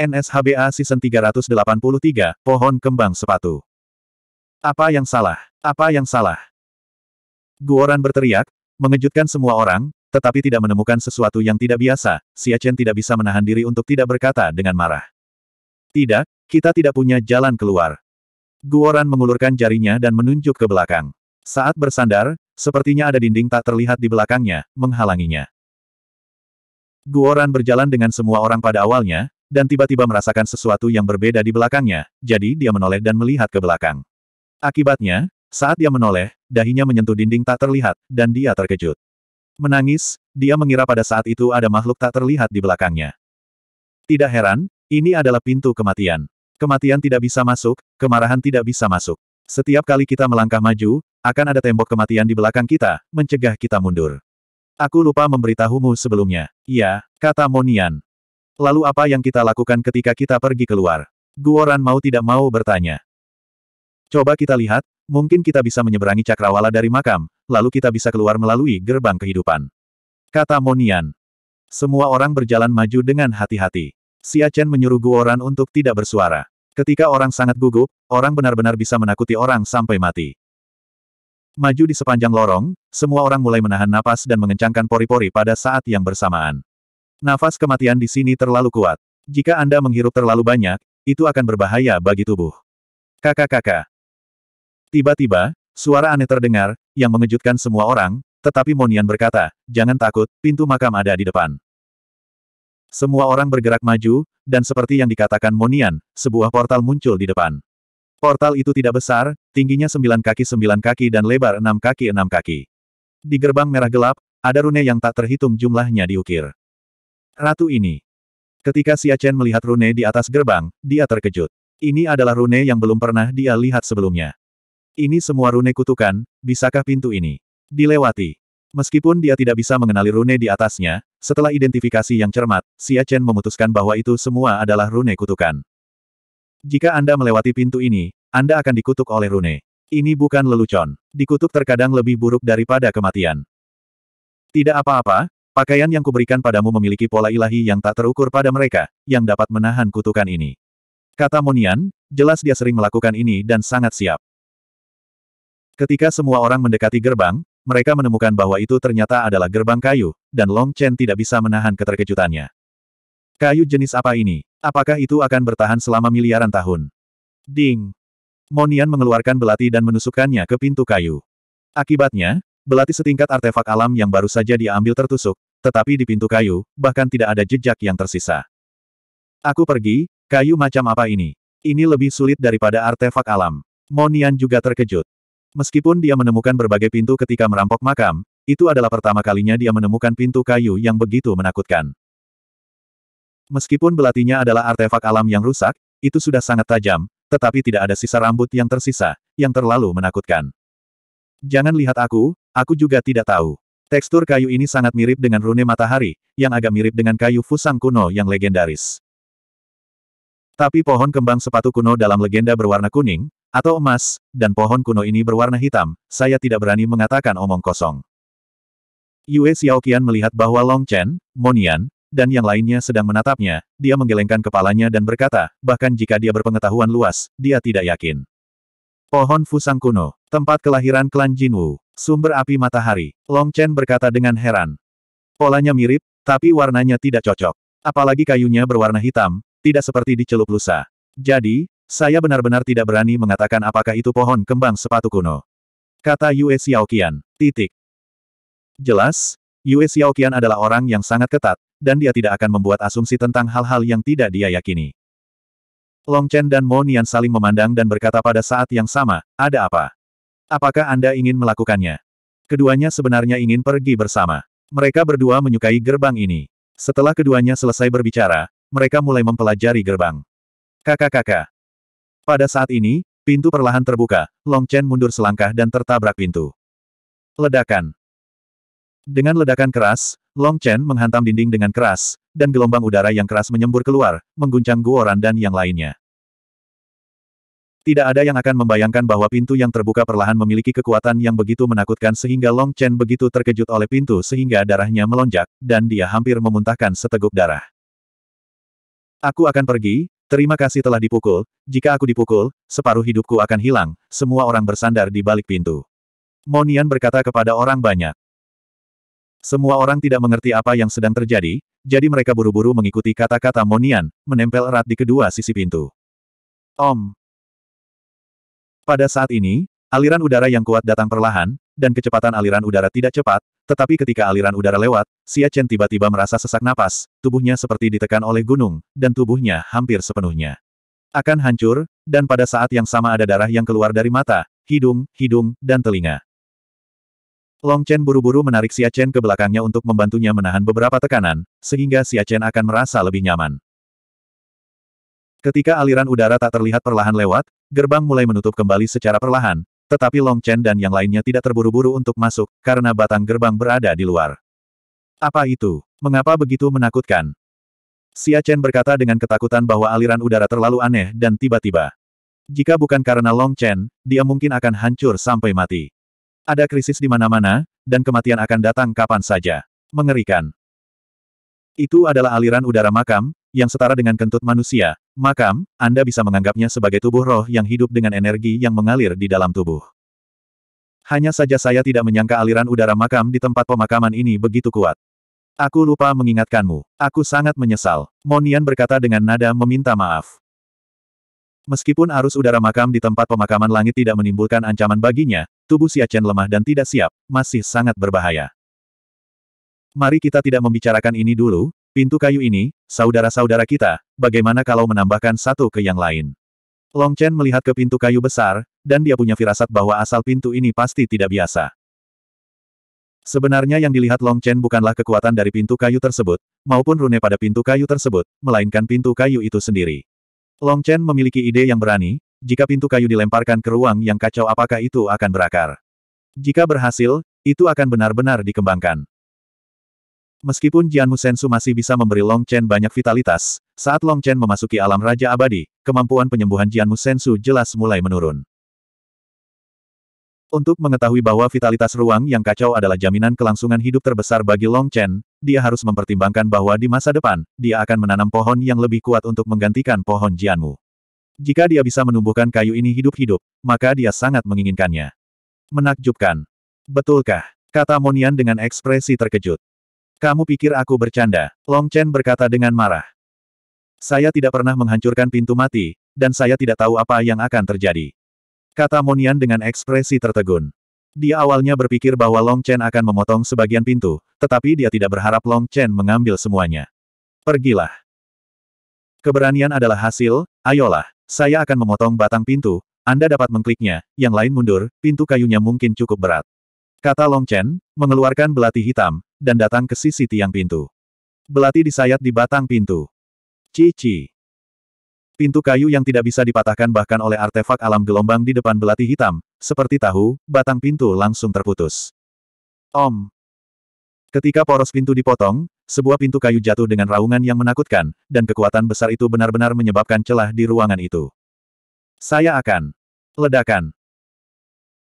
NSHBA Season 383, Pohon Kembang Sepatu. Apa yang salah? Apa yang salah? Guoran berteriak, mengejutkan semua orang, tetapi tidak menemukan sesuatu yang tidak biasa, Xiachen tidak bisa menahan diri untuk tidak berkata dengan marah. Tidak, kita tidak punya jalan keluar. Guoran mengulurkan jarinya dan menunjuk ke belakang. Saat bersandar, sepertinya ada dinding tak terlihat di belakangnya, menghalanginya. Guoran berjalan dengan semua orang pada awalnya, dan tiba-tiba merasakan sesuatu yang berbeda di belakangnya, jadi dia menoleh dan melihat ke belakang. Akibatnya, saat dia menoleh, dahinya menyentuh dinding tak terlihat, dan dia terkejut. Menangis, dia mengira pada saat itu ada makhluk tak terlihat di belakangnya. Tidak heran, ini adalah pintu kematian. Kematian tidak bisa masuk, kemarahan tidak bisa masuk. Setiap kali kita melangkah maju, akan ada tembok kematian di belakang kita, mencegah kita mundur. Aku lupa memberitahumu sebelumnya. Ya, kata Monian. Lalu apa yang kita lakukan ketika kita pergi keluar? Guoran mau tidak mau bertanya. Coba kita lihat, mungkin kita bisa menyeberangi cakrawala dari makam, lalu kita bisa keluar melalui gerbang kehidupan. Kata Monian. Semua orang berjalan maju dengan hati-hati. Xia Chen menyuruh Guoran untuk tidak bersuara. Ketika orang sangat gugup, orang benar-benar bisa menakuti orang sampai mati. Maju di sepanjang lorong, semua orang mulai menahan napas dan mengencangkan pori-pori pada saat yang bersamaan. Nafas kematian di sini terlalu kuat. Jika Anda menghirup terlalu banyak, itu akan berbahaya bagi tubuh. Kakak-kakak. Tiba-tiba, suara aneh terdengar, yang mengejutkan semua orang, tetapi Monian berkata, jangan takut, pintu makam ada di depan. Semua orang bergerak maju, dan seperti yang dikatakan Monian, sebuah portal muncul di depan. Portal itu tidak besar, tingginya sembilan kaki sembilan kaki dan lebar enam kaki enam kaki. Di gerbang merah gelap, ada rune yang tak terhitung jumlahnya diukir. Ratu ini. Ketika Xia Chen melihat rune di atas gerbang, dia terkejut. Ini adalah rune yang belum pernah dia lihat sebelumnya. Ini semua rune kutukan, bisakah pintu ini dilewati? Meskipun dia tidak bisa mengenali rune di atasnya, setelah identifikasi yang cermat, Xia Chen memutuskan bahwa itu semua adalah rune kutukan. Jika Anda melewati pintu ini, Anda akan dikutuk oleh rune. Ini bukan lelucon. Dikutuk terkadang lebih buruk daripada kematian. Tidak apa-apa, Pakaian yang kuberikan padamu memiliki pola ilahi yang tak terukur pada mereka, yang dapat menahan kutukan ini. Kata Monian, jelas dia sering melakukan ini dan sangat siap. Ketika semua orang mendekati gerbang, mereka menemukan bahwa itu ternyata adalah gerbang kayu, dan Long Chen tidak bisa menahan keterkejutannya. Kayu jenis apa ini? Apakah itu akan bertahan selama miliaran tahun? Ding! Monian mengeluarkan belati dan menusukkannya ke pintu kayu. Akibatnya, Belati setingkat artefak alam yang baru saja dia ambil tertusuk, tetapi di pintu kayu, bahkan tidak ada jejak yang tersisa. Aku pergi, kayu macam apa ini? Ini lebih sulit daripada artefak alam. Monian juga terkejut. Meskipun dia menemukan berbagai pintu ketika merampok makam, itu adalah pertama kalinya dia menemukan pintu kayu yang begitu menakutkan. Meskipun belatinya adalah artefak alam yang rusak, itu sudah sangat tajam, tetapi tidak ada sisa rambut yang tersisa, yang terlalu menakutkan. Jangan lihat aku, Aku juga tidak tahu. Tekstur kayu ini sangat mirip dengan rune matahari, yang agak mirip dengan kayu fusang kuno yang legendaris. Tapi pohon kembang sepatu kuno dalam legenda berwarna kuning, atau emas, dan pohon kuno ini berwarna hitam, saya tidak berani mengatakan omong kosong. Yue Xiaoqian melihat bahwa Long Chen, Monian, dan yang lainnya sedang menatapnya, dia menggelengkan kepalanya dan berkata, bahkan jika dia berpengetahuan luas, dia tidak yakin. Pohon Fusang Kuno, tempat kelahiran klan Jinwu. Sumber api matahari, Long Chen berkata dengan heran. Polanya mirip, tapi warnanya tidak cocok. Apalagi kayunya berwarna hitam, tidak seperti dicelup lusa. Jadi, saya benar-benar tidak berani mengatakan apakah itu pohon kembang sepatu kuno. Kata Yue Xiaoqian. Titik. Jelas, Yue Xiaoqian adalah orang yang sangat ketat, dan dia tidak akan membuat asumsi tentang hal-hal yang tidak dia yakini. Long Chen dan Mo Nian saling memandang dan berkata pada saat yang sama, ada apa? Apakah Anda ingin melakukannya? Keduanya sebenarnya ingin pergi bersama. Mereka berdua menyukai gerbang ini. Setelah keduanya selesai berbicara, mereka mulai mempelajari gerbang. Kakak-kakak. Pada saat ini, pintu perlahan terbuka, Long Chen mundur selangkah dan tertabrak pintu. Ledakan. Dengan ledakan keras, Long Chen menghantam dinding dengan keras, dan gelombang udara yang keras menyembur keluar, mengguncang Guoran dan yang lainnya. Tidak ada yang akan membayangkan bahwa pintu yang terbuka perlahan memiliki kekuatan yang begitu menakutkan sehingga Long Chen begitu terkejut oleh pintu sehingga darahnya melonjak, dan dia hampir memuntahkan seteguk darah. Aku akan pergi, terima kasih telah dipukul, jika aku dipukul, separuh hidupku akan hilang, semua orang bersandar di balik pintu. Monian berkata kepada orang banyak. Semua orang tidak mengerti apa yang sedang terjadi, jadi mereka buru-buru mengikuti kata-kata Monian, menempel erat di kedua sisi pintu. Om, pada saat ini, aliran udara yang kuat datang perlahan, dan kecepatan aliran udara tidak cepat, tetapi ketika aliran udara lewat, Xia Chen tiba-tiba merasa sesak napas, tubuhnya seperti ditekan oleh gunung, dan tubuhnya hampir sepenuhnya. Akan hancur, dan pada saat yang sama ada darah yang keluar dari mata, hidung, hidung, dan telinga. Long Chen buru-buru menarik Xia Chen ke belakangnya untuk membantunya menahan beberapa tekanan, sehingga Xia Chen akan merasa lebih nyaman. Ketika aliran udara tak terlihat perlahan lewat, Gerbang mulai menutup kembali secara perlahan, tetapi Long Chen dan yang lainnya tidak terburu-buru untuk masuk, karena batang gerbang berada di luar. Apa itu? Mengapa begitu menakutkan? Xia Chen berkata dengan ketakutan bahwa aliran udara terlalu aneh dan tiba-tiba. Jika bukan karena Long Chen, dia mungkin akan hancur sampai mati. Ada krisis di mana-mana, dan kematian akan datang kapan saja. Mengerikan. Itu adalah aliran udara makam, yang setara dengan kentut manusia, makam, Anda bisa menganggapnya sebagai tubuh roh yang hidup dengan energi yang mengalir di dalam tubuh. Hanya saja saya tidak menyangka aliran udara makam di tempat pemakaman ini begitu kuat. Aku lupa mengingatkanmu. Aku sangat menyesal. Monian berkata dengan nada meminta maaf. Meskipun arus udara makam di tempat pemakaman langit tidak menimbulkan ancaman baginya, tubuh Siachen lemah dan tidak siap, masih sangat berbahaya. Mari kita tidak membicarakan ini dulu, Pintu kayu ini, saudara-saudara kita, bagaimana kalau menambahkan satu ke yang lain? Long Chen melihat ke pintu kayu besar, dan dia punya firasat bahwa asal pintu ini pasti tidak biasa. Sebenarnya yang dilihat Long Chen bukanlah kekuatan dari pintu kayu tersebut, maupun rune pada pintu kayu tersebut, melainkan pintu kayu itu sendiri. Long Chen memiliki ide yang berani, jika pintu kayu dilemparkan ke ruang yang kacau apakah itu akan berakar. Jika berhasil, itu akan benar-benar dikembangkan. Meskipun Jian Musensu masih bisa memberi Long Chen banyak vitalitas, saat Long Chen memasuki alam Raja Abadi, kemampuan penyembuhan Jian Musensu jelas mulai menurun. Untuk mengetahui bahwa vitalitas ruang yang kacau adalah jaminan kelangsungan hidup terbesar bagi Long Chen, dia harus mempertimbangkan bahwa di masa depan, dia akan menanam pohon yang lebih kuat untuk menggantikan pohon Jianmu. Jika dia bisa menumbuhkan kayu ini hidup-hidup, maka dia sangat menginginkannya. Menakjubkan. Betulkah? Kata Monian dengan ekspresi terkejut. Kamu pikir aku bercanda? Long Chen berkata dengan marah. Saya tidak pernah menghancurkan pintu mati, dan saya tidak tahu apa yang akan terjadi. Kata Monian dengan ekspresi tertegun. Dia awalnya berpikir bahwa Long Chen akan memotong sebagian pintu, tetapi dia tidak berharap Long Chen mengambil semuanya. Pergilah. Keberanian adalah hasil, ayolah, saya akan memotong batang pintu, Anda dapat mengkliknya, yang lain mundur, pintu kayunya mungkin cukup berat. Kata Long Chen, mengeluarkan belati hitam, dan datang ke sisi tiang pintu. Belati disayat di batang pintu. Cici. Pintu kayu yang tidak bisa dipatahkan bahkan oleh artefak alam gelombang di depan belati hitam, seperti tahu, batang pintu langsung terputus. Om. Ketika poros pintu dipotong, sebuah pintu kayu jatuh dengan raungan yang menakutkan, dan kekuatan besar itu benar-benar menyebabkan celah di ruangan itu. Saya akan ledakan.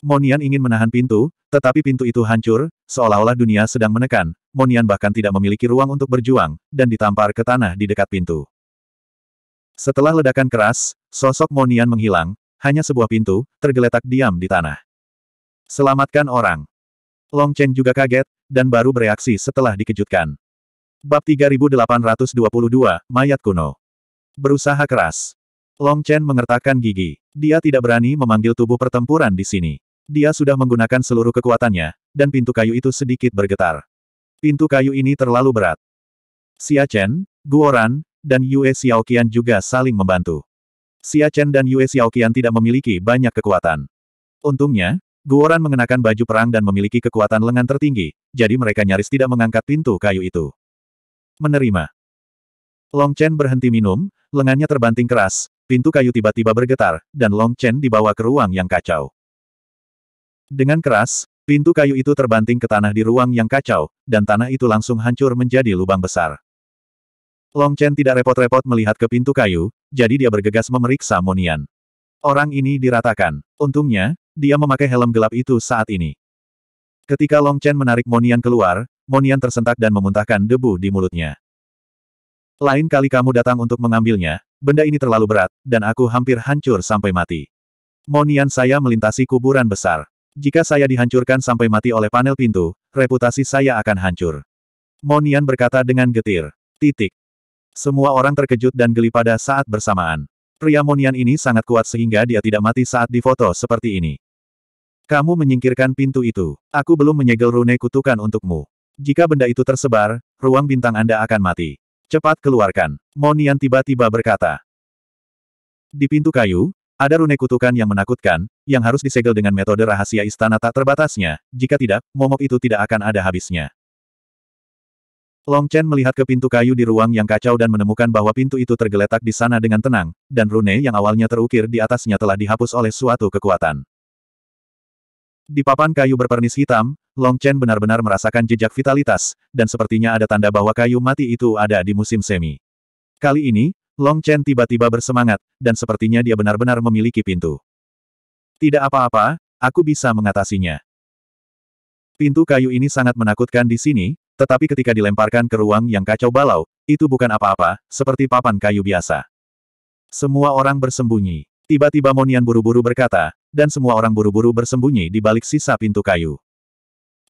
Monian ingin menahan pintu, tetapi pintu itu hancur, seolah-olah dunia sedang menekan. Monian bahkan tidak memiliki ruang untuk berjuang, dan ditampar ke tanah di dekat pintu. Setelah ledakan keras, sosok Monian menghilang, hanya sebuah pintu, tergeletak diam di tanah. Selamatkan orang. Long Chen juga kaget, dan baru bereaksi setelah dikejutkan. Bab 3822, Mayat Kuno. Berusaha keras. Long Chen mengertakkan gigi. Dia tidak berani memanggil tubuh pertempuran di sini. Dia sudah menggunakan seluruh kekuatannya, dan pintu kayu itu sedikit bergetar. Pintu kayu ini terlalu berat. Xia Chen, Guoran, dan Yue Xiaoqian juga saling membantu. Xia Chen dan Yue Xiaoqian tidak memiliki banyak kekuatan. Untungnya, Guoran mengenakan baju perang dan memiliki kekuatan lengan tertinggi, jadi mereka nyaris tidak mengangkat pintu kayu itu. Menerima. Long Chen berhenti minum, lengannya terbanting keras, pintu kayu tiba-tiba bergetar, dan Long Chen dibawa ke ruang yang kacau. Dengan keras, pintu kayu itu terbanting ke tanah di ruang yang kacau, dan tanah itu langsung hancur menjadi lubang besar. Long Chen tidak repot-repot melihat ke pintu kayu, jadi dia bergegas memeriksa Monian. Orang ini diratakan. Untungnya, dia memakai helm gelap itu saat ini. Ketika Long Chen menarik Monian keluar, Monian tersentak dan memuntahkan debu di mulutnya. Lain kali kamu datang untuk mengambilnya, benda ini terlalu berat, dan aku hampir hancur sampai mati. Monian saya melintasi kuburan besar. Jika saya dihancurkan sampai mati oleh panel pintu, reputasi saya akan hancur. Monian berkata dengan getir. Titik. Semua orang terkejut dan geli pada saat bersamaan. Pria Monian ini sangat kuat sehingga dia tidak mati saat difoto seperti ini. Kamu menyingkirkan pintu itu. Aku belum menyegel rune kutukan untukmu. Jika benda itu tersebar, ruang bintang Anda akan mati. Cepat keluarkan. Monian tiba-tiba berkata. Di pintu kayu, ada rune kutukan yang menakutkan, yang harus disegel dengan metode rahasia istana tak terbatasnya, jika tidak, momok itu tidak akan ada habisnya. Long Chen melihat ke pintu kayu di ruang yang kacau dan menemukan bahwa pintu itu tergeletak di sana dengan tenang, dan rune yang awalnya terukir di atasnya telah dihapus oleh suatu kekuatan. Di papan kayu berpernis hitam, Long Chen benar-benar merasakan jejak vitalitas, dan sepertinya ada tanda bahwa kayu mati itu ada di musim semi. Kali ini, Long Chen tiba-tiba bersemangat, dan sepertinya dia benar-benar memiliki pintu. Tidak apa-apa, aku bisa mengatasinya. Pintu kayu ini sangat menakutkan di sini, tetapi ketika dilemparkan ke ruang yang kacau balau, itu bukan apa-apa, seperti papan kayu biasa. Semua orang bersembunyi. Tiba-tiba Monian buru-buru berkata, dan semua orang buru-buru bersembunyi di balik sisa pintu kayu.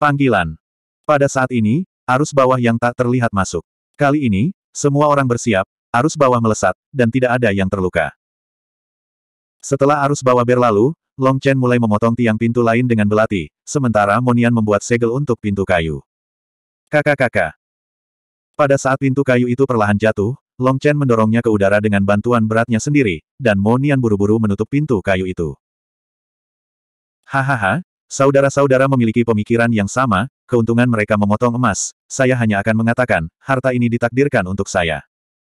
Panggilan. Pada saat ini, arus bawah yang tak terlihat masuk. Kali ini, semua orang bersiap, arus bawah melesat, dan tidak ada yang terluka. Setelah arus bawah berlalu, Long Chen mulai memotong tiang pintu lain dengan belati, sementara Monian membuat segel untuk pintu kayu. Kakak-kakak. Pada saat pintu kayu itu perlahan jatuh, Long Chen mendorongnya ke udara dengan bantuan beratnya sendiri, dan Monian buru-buru menutup pintu kayu itu. Hahaha, saudara-saudara memiliki pemikiran yang sama, keuntungan mereka memotong emas, saya hanya akan mengatakan, harta ini ditakdirkan untuk saya.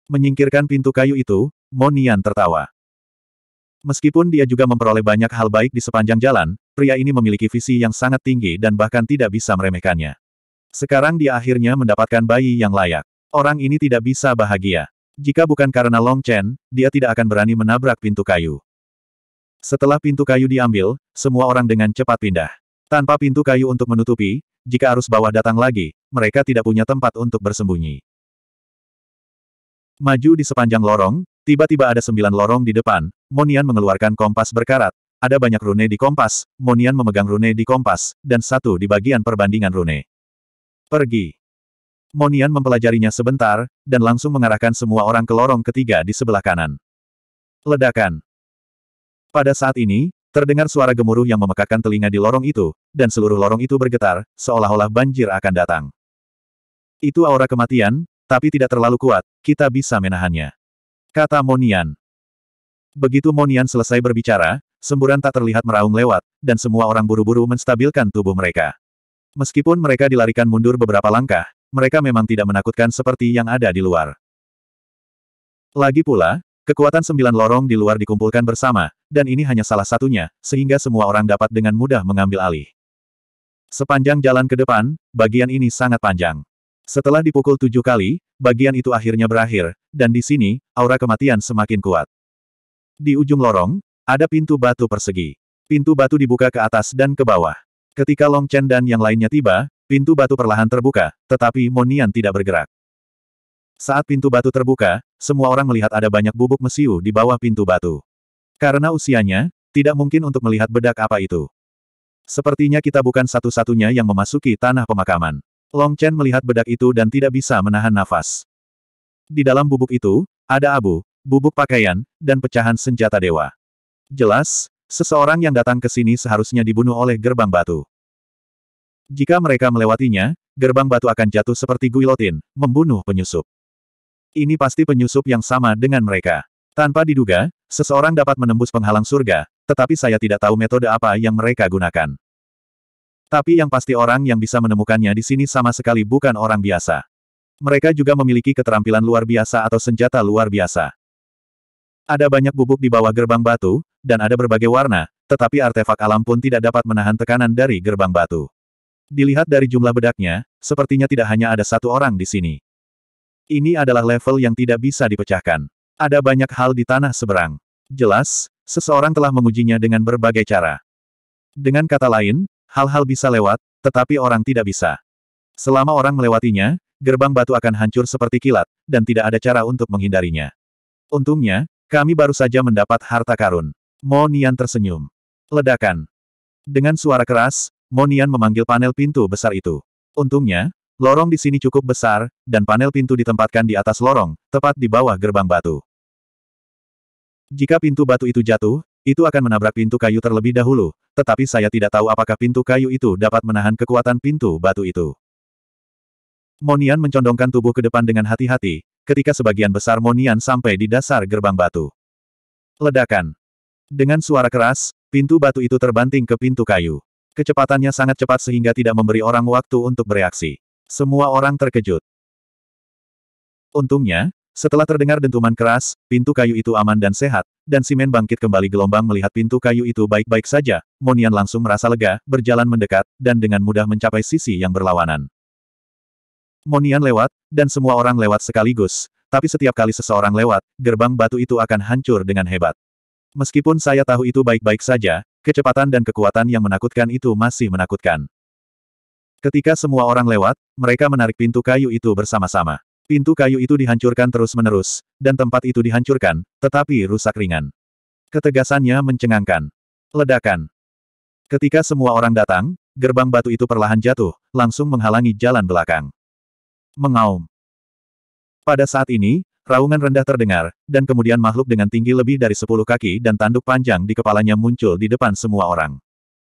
Menyingkirkan pintu kayu itu, Monian tertawa. Meskipun dia juga memperoleh banyak hal baik di sepanjang jalan, pria ini memiliki visi yang sangat tinggi dan bahkan tidak bisa meremehkannya. Sekarang dia akhirnya mendapatkan bayi yang layak. Orang ini tidak bisa bahagia. Jika bukan karena Long Chen, dia tidak akan berani menabrak pintu kayu. Setelah pintu kayu diambil, semua orang dengan cepat pindah. Tanpa pintu kayu untuk menutupi, jika arus bawah datang lagi, mereka tidak punya tempat untuk bersembunyi. Maju di sepanjang lorong, tiba-tiba ada sembilan lorong di depan, Monian mengeluarkan kompas berkarat. Ada banyak rune di kompas, Monian memegang rune di kompas, dan satu di bagian perbandingan rune. Pergi. Monian mempelajarinya sebentar, dan langsung mengarahkan semua orang ke lorong ketiga di sebelah kanan. Ledakan. Pada saat ini, terdengar suara gemuruh yang memekakan telinga di lorong itu, dan seluruh lorong itu bergetar, seolah-olah banjir akan datang. Itu aura kematian, tapi tidak terlalu kuat, kita bisa menahannya. Kata Monian. Begitu Monian selesai berbicara, semburan tak terlihat meraung lewat, dan semua orang buru-buru menstabilkan tubuh mereka. Meskipun mereka dilarikan mundur beberapa langkah, mereka memang tidak menakutkan seperti yang ada di luar. Lagi pula, kekuatan sembilan lorong di luar dikumpulkan bersama, dan ini hanya salah satunya, sehingga semua orang dapat dengan mudah mengambil alih. Sepanjang jalan ke depan, bagian ini sangat panjang. Setelah dipukul tujuh kali, bagian itu akhirnya berakhir, dan di sini, aura kematian semakin kuat. Di ujung lorong, ada pintu batu persegi. Pintu batu dibuka ke atas dan ke bawah. Ketika Long Chen dan yang lainnya tiba, pintu batu perlahan terbuka, tetapi Monian tidak bergerak. Saat pintu batu terbuka, semua orang melihat ada banyak bubuk mesiu di bawah pintu batu. Karena usianya, tidak mungkin untuk melihat bedak apa itu. Sepertinya kita bukan satu-satunya yang memasuki tanah pemakaman. Long Chen melihat bedak itu dan tidak bisa menahan nafas. Di dalam bubuk itu, ada abu, bubuk pakaian, dan pecahan senjata dewa. Jelas, seseorang yang datang ke sini seharusnya dibunuh oleh gerbang batu. Jika mereka melewatinya, gerbang batu akan jatuh seperti Guilotin, membunuh penyusup. Ini pasti penyusup yang sama dengan mereka. Tanpa diduga, seseorang dapat menembus penghalang surga, tetapi saya tidak tahu metode apa yang mereka gunakan. Tapi yang pasti orang yang bisa menemukannya di sini sama sekali bukan orang biasa. Mereka juga memiliki keterampilan luar biasa atau senjata luar biasa. Ada banyak bubuk di bawah gerbang batu, dan ada berbagai warna, tetapi artefak alam pun tidak dapat menahan tekanan dari gerbang batu. Dilihat dari jumlah bedaknya, sepertinya tidak hanya ada satu orang di sini. Ini adalah level yang tidak bisa dipecahkan. Ada banyak hal di tanah seberang. Jelas, seseorang telah mengujinya dengan berbagai cara. Dengan kata lain, Hal-hal bisa lewat, tetapi orang tidak bisa. Selama orang melewatinya, gerbang batu akan hancur seperti kilat, dan tidak ada cara untuk menghindarinya. Untungnya, kami baru saja mendapat harta karun. Monian tersenyum. Ledakan. Dengan suara keras, Monian memanggil panel pintu besar itu. Untungnya, lorong di sini cukup besar, dan panel pintu ditempatkan di atas lorong, tepat di bawah gerbang batu. Jika pintu batu itu jatuh, itu akan menabrak pintu kayu terlebih dahulu, tetapi saya tidak tahu apakah pintu kayu itu dapat menahan kekuatan pintu batu itu. Monian mencondongkan tubuh ke depan dengan hati-hati, ketika sebagian besar Monian sampai di dasar gerbang batu. Ledakan. Dengan suara keras, pintu batu itu terbanting ke pintu kayu. Kecepatannya sangat cepat sehingga tidak memberi orang waktu untuk bereaksi. Semua orang terkejut. Untungnya, setelah terdengar dentuman keras, pintu kayu itu aman dan sehat, dan Simen bangkit kembali gelombang melihat pintu kayu itu baik-baik saja, Monian langsung merasa lega, berjalan mendekat, dan dengan mudah mencapai sisi yang berlawanan. Monian lewat, dan semua orang lewat sekaligus, tapi setiap kali seseorang lewat, gerbang batu itu akan hancur dengan hebat. Meskipun saya tahu itu baik-baik saja, kecepatan dan kekuatan yang menakutkan itu masih menakutkan. Ketika semua orang lewat, mereka menarik pintu kayu itu bersama-sama. Pintu kayu itu dihancurkan terus-menerus, dan tempat itu dihancurkan, tetapi rusak ringan. Ketegasannya mencengangkan. Ledakan. Ketika semua orang datang, gerbang batu itu perlahan jatuh, langsung menghalangi jalan belakang. Mengaum. Pada saat ini, raungan rendah terdengar, dan kemudian makhluk dengan tinggi lebih dari sepuluh kaki dan tanduk panjang di kepalanya muncul di depan semua orang.